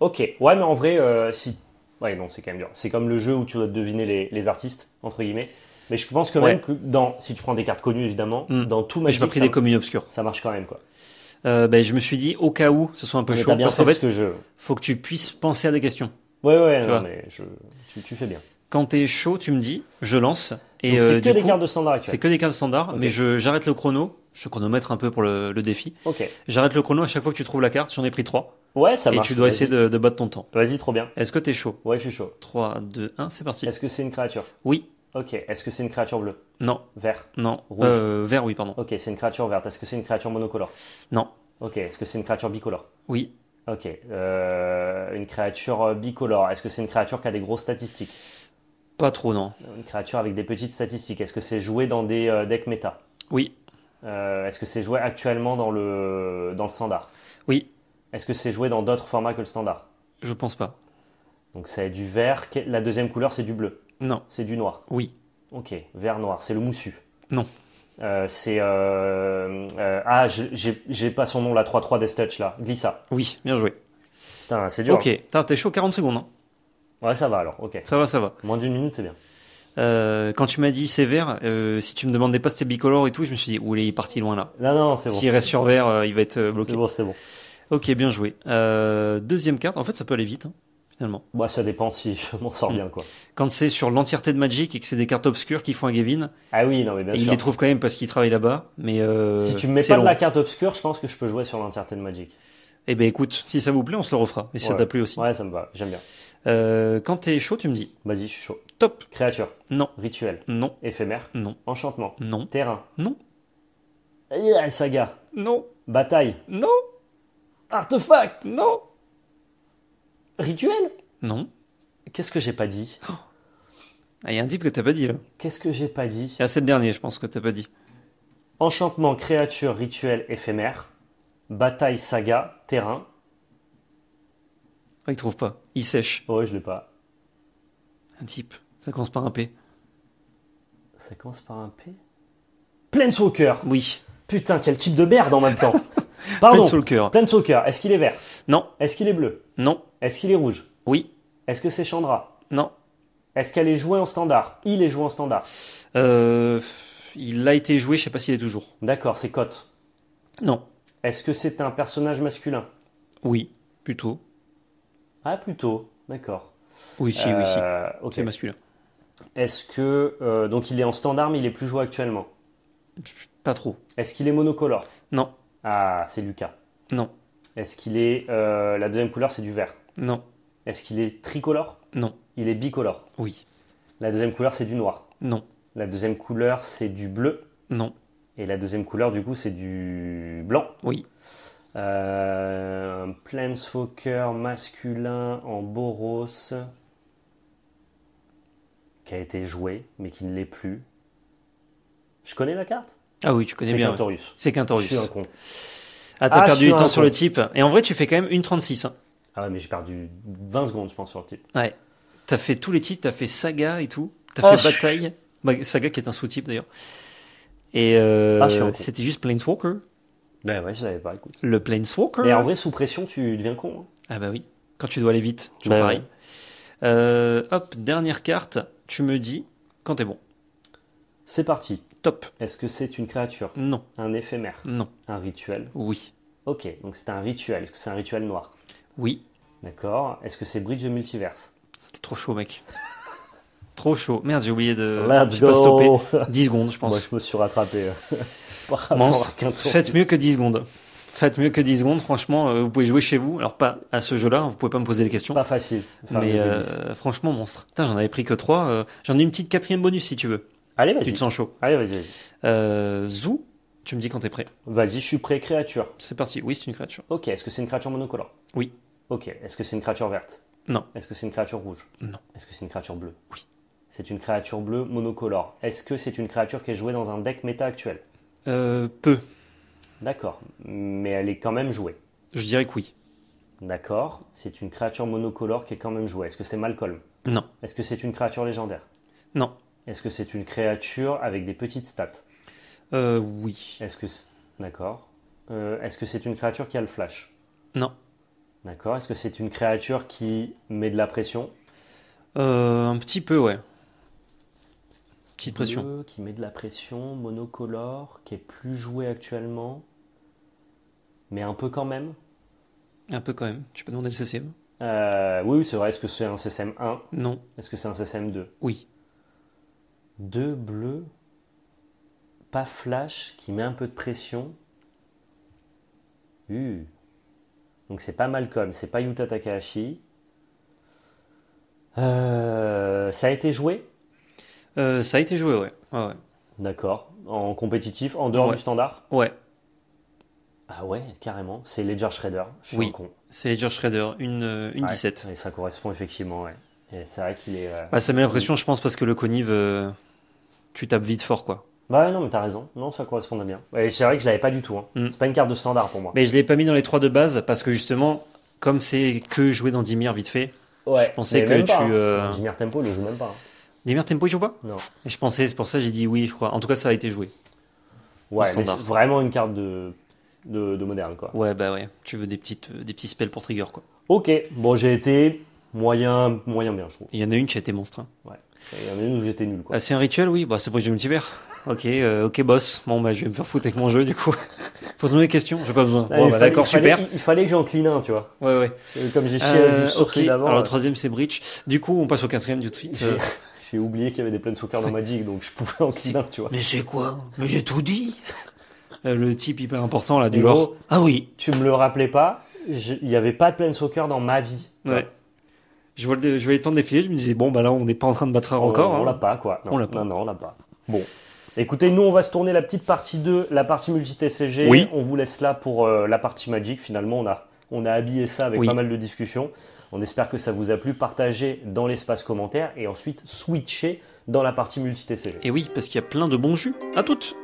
A: Ok, ouais, mais en vrai, euh, si. Ouais, non, c'est quand même dur. C'est comme le jeu où tu dois deviner les, artistes, entre guillemets. Mais je pense que même que dans, si tu prends des cartes connues, évidemment, hmm. dans tout je J'ai pas pris des communes obscures. Ça marche quand même, quoi. Euh, ben, je me suis dit, au cas où, ce soit un peu chaud, bien fait, faut que tu puisses penser à des questions. Ouais, ouais, tu non, mais tu, tu fais bien. Quand t'es chaud, tu me dis, je lance, euh, c'est que, des cartes de standard C'est que des cartes de standard, mais j'arrête le chrono. Je chronomètre un peu pour le, défi. J'arrête le chrono à chaque fois que tu trouves la carte. J'en ai pris 3. Ouais, ça marche. Et tu dois essayer de, battre ton temps. Vas-y, trop bien. Est-ce que t'es chaud Ouais, je suis chaud. 3, 2, 1, c'est parti. Est-ce que c'est une créature Oui. Ok. Est-ce que c'est une créature bleue Non. Vert Non. Rouge euh, Vert, oui, pardon. Ok, c'est une créature verte. Est-ce que c'est une créature monocolore Non. Ok. Est-ce que c'est une créature bicolore Oui. Ok. Euh, une créature bicolore. Est-ce que c'est une créature qui a des grosses statistiques pas trop, non. Une créature avec des petites statistiques. Est-ce que c'est joué dans des euh, decks méta Oui. Euh, est-ce que c'est joué actuellement dans le, standard Oui. Est-ce que c'est joué dans d'autres formats que le standard Je pense pas. Donc c'est du vert. La deuxième couleur, c'est du bleu Non. C'est du noir Oui. Ok, vert noir. C'est le moussu Non. Euh, c'est. ah, j'ai pas son nom, la 3-3 des Touch là. Glissa. Oui, bien joué. c'est dur. Ok, hein. t'es chaud 40 secondes. Hein. Ouais, ça va alors, ok. Ça va, ça va. Moins d'une minute, c'est bien. Euh, quand tu m'as dit c'est vert, euh, si tu me demandais pas si c'était bicolore et tout, je me suis dit, où il est parti loin là. Non, non, c'est bon. S'il reste sur vert, euh, il va être bloqué. C'est bon, c'est bon. Ok, bien joué. deuxième carte, en fait, ça peut aller vite, hein, finalement. Bah, ça dépend si je m'en sors bien, hmm. quoi. Quand c'est sur l'entièreté de Magic et que c'est des cartes obscures qui font un Gavin. Ah oui, non, mais bien sûr. Il les trouve quand même parce qu'il travaille là-bas, mais Si tu me mets pas de la carte obscure, je pense que je peux jouer sur l'entièreté de Magic. Eh ben écoute, si ça vous plaît, on se le refera. Et si ça t'a plu aussi. Ouais, ça me va, j'aime bien. Euh, quand t'es chaud, tu me dis. Vas-y, je suis chaud. Top. Créature. Non. Rituel. Non. Éphémère. Non. Enchantement. Non. Terrain. Non. Eh, eh, saga. Non. Bataille. Non. Artefact. Non. Rituel. Non. Qu'est-ce que j'ai pas dit ah, il y a un type que t'as pas dit là. Qu'est-ce que j'ai pas dit C'est le dernier, cette je pense, que t'as pas dit. Enchantement, créature, rituel, éphémère, bataille, saga, terrain, ah, il trouve pas. Il sèche. Ouais, je l'ai pas. Un type. Ça commence par un P. Ça commence par un P Planeswalker Oui. Putain, quel type de merde en même temps Pardon. Planeswalker. Planeswalker. Est-ce qu'il est vert Non. Est-ce qu'il est bleu Non. Est-ce qu'il est rouge Oui. Est-ce que c'est Chandra Non. Est-ce qu'elle est jouée en standard Il est joué en standard. Euh, il a été joué, je sais pas s'il est toujours. D'accord, c'est Cote. Non. Est-ce que c'est un personnage masculin Oui, plutôt. Ah, plutôt, d'accord.
B: Oui, si, oui, si. Euh, c'est masculin.
A: Est-ce que. Euh, donc il est en standard, mais il est plus joué actuellement Pas trop. Est-ce qu'il est monocolore Non. Ah, c'est Lucas. Non. Est-ce qu'il est. Euh, la deuxième couleur, c'est du vert Non. Est-ce qu'il est tricolore Non. Il est bicolore Oui. La deuxième couleur, c'est du noir Non. La deuxième couleur, c'est du bleu Non. Et la deuxième couleur, du coup, c'est du blanc Oui. Euh, un Planeswalker masculin en Boros qui a été joué mais qui ne l'est plus. Je connais la carte Ah oui, tu connais bien. C'est Quintorius. Je suis un con. Ah, t'as ah, perdu du temps sur le type. Et en vrai, tu fais quand même une hein. Ah ouais, mais j'ai perdu 20 secondes, je pense, sur le type. Ouais. T'as fait tous les titres, t'as fait Saga et tout. T'as ah, fait Bataille. Bah, Saga qui est un sous-type d'ailleurs. Et euh, ah, c'était juste Planeswalker. Ben ouais, je savais pas, écoute. Le Planeswalker. Et en vrai, sous pression, tu deviens con. Hein. Ah bah oui, quand tu dois aller vite, tu Ben pareil. Euh, hop, dernière carte, tu me dis quand t'es bon. C'est parti. Top. Est-ce que c'est une créature Non, Un éphémère non, Un rituel oui, Ok, donc c'est un rituel. Est-ce que c'est un rituel noir oui. D'accord. Est-ce que c'est Bridge de Multiverse T'es trop chaud, mec. trop chaud. Merde, j'ai oublié de. Let's pas 10 secondes, je pense. Moi, je me suis rattrapé. Monstre, Faites mieux que 10 secondes. Faites mieux que 10 secondes, franchement, euh, vous pouvez jouer chez vous. Alors pas à ce jeu-là, hein. vous pouvez pas me poser les questions. Pas facile. Mais euh, franchement, monstre. j'en avais pris que 3. Euh, j'en ai une petite quatrième bonus si tu veux. Allez, vas-y. Tu te sens chaud. Allez, vas-y, vas-y. Zou, tu me dis quand t'es prêt. Vas-y, je suis prêt, créature. C'est parti. Oui, c'est une créature. Ok, est-ce que c'est une créature monocolore Oui. Ok, est-ce que c'est une créature verte Non. Est-ce que c'est une créature rouge Non. Est-ce que c'est une créature bleue Oui. C'est une créature bleue monocolore. Est-ce que c'est une créature qui est jouée dans un deck méta actuel euh, peu. D'accord, mais elle est quand même jouée. Je dirais que oui. D'accord, c'est une créature monocolore qui est quand même jouée. Est-ce que c'est Malcolm Non. Est-ce que c'est une créature légendaire Non. Est-ce que c'est une créature avec des petites stats euh, Oui. Est-ce que c'est... D'accord. Euh, est-ce que c'est une créature qui a le flash Non. D'accord. Est-ce que c'est une créature qui met de la pression euh, Un petit peu, ouais qui, pression. qui met de la pression, monocolore, qui est plus joué actuellement, mais un peu quand même. Un peu quand même. Tu peux demander le CCM euh, Oui, c'est vrai. Est-ce que c'est un CCM 1 Non. Est-ce que c'est un CCM 2 Oui. Deux bleus, pas flash, qui met un peu de pression. Donc c'est pas Malcolm, c'est pas Yuta Takahashi. Euh, ça a été joué euh, ça a été joué, ouais. D'accord. En compétitif, en dehors du standard Ouais. Ah ouais, carrément. C'est Ledger Shredder. Je suis oui, con. C'est Ledger Shredder, une, euh, une 17. Et ça correspond effectivement, ouais. Et c'est vrai qu'il est. Euh, ah, ça met l'impression, je pense, parce que le conive, tu tapes vite fort, quoi. Bah non, mais t'as raison. Non, ça correspondait bien. Et c'est vrai que je l'avais pas du tout. Hein. Mm. C'est pas une carte de standard pour moi. Mais je l'ai pas mis dans les trois de base parce que justement, comme c'est que jouer dans Dimir vite fait, je pensais que tu. Hein. Dimir Tempo, le joue même pas. Hein. Dimir Tempo, il joue pas Non. Et je pensais, c'est pour ça j'ai dit oui, je crois. En tout cas, ça a été joué. Ouais, mais c'est vraiment une carte de, de, moderne, quoi. Ouais, bah ouais. Tu veux des, petites, euh, des petits spells pour trigger, quoi. Ok, bon, j'ai été moyen, moyen bien, je trouve. Il y en a une qui a été monstre. Hein. Ouais. Il y en a une où j'étais nul, quoi. Ah, c'est un rituel, oui. Bah, c'est pour je multivers. ok, euh, ok, boss. Bon, bah, je vais me faire foutre avec mon jeu, du coup. Faut poser des questions, j'ai pas besoin. Ah, bah, d'accord, super. il, fallait que j'incline un, tu vois. Ouais, ouais. Euh, comme j'ai chié à euh, okay. Alors, le troisième, c'est Breach. Du coup, on passe au quatrième, tout de suite. j'ai oublié qu'il y avait des dans Magic, donc je pouvais en tirer. tu vois. Mais c'est quoi Mais j'ai tout dit euh, Le type hyper important, là, du lore. Ah oui Tu me le rappelais pas, il n'y avait pas de soccer dans ma vie. Ouais. Je vois, le, je temps défiler, je me disais, bon, bah là, on n'est pas en train de battre un record. On, hein. l'a pas, quoi. Non, pas. Non, on l'a pas. Bon. Écoutez, nous, on va se tourner la petite partie 2, la partie multi-TCG. Oui. On vous laisse là pour euh, la partie Magic. Finalement, on a, on a habillé ça avec pas mal de discussions. On espère que ça vous a plu. Partagez dans l'espace commentaire et ensuite switchez dans la partie multi-TCG. Et oui, parce qu'il y a plein de bons jus. À toutes!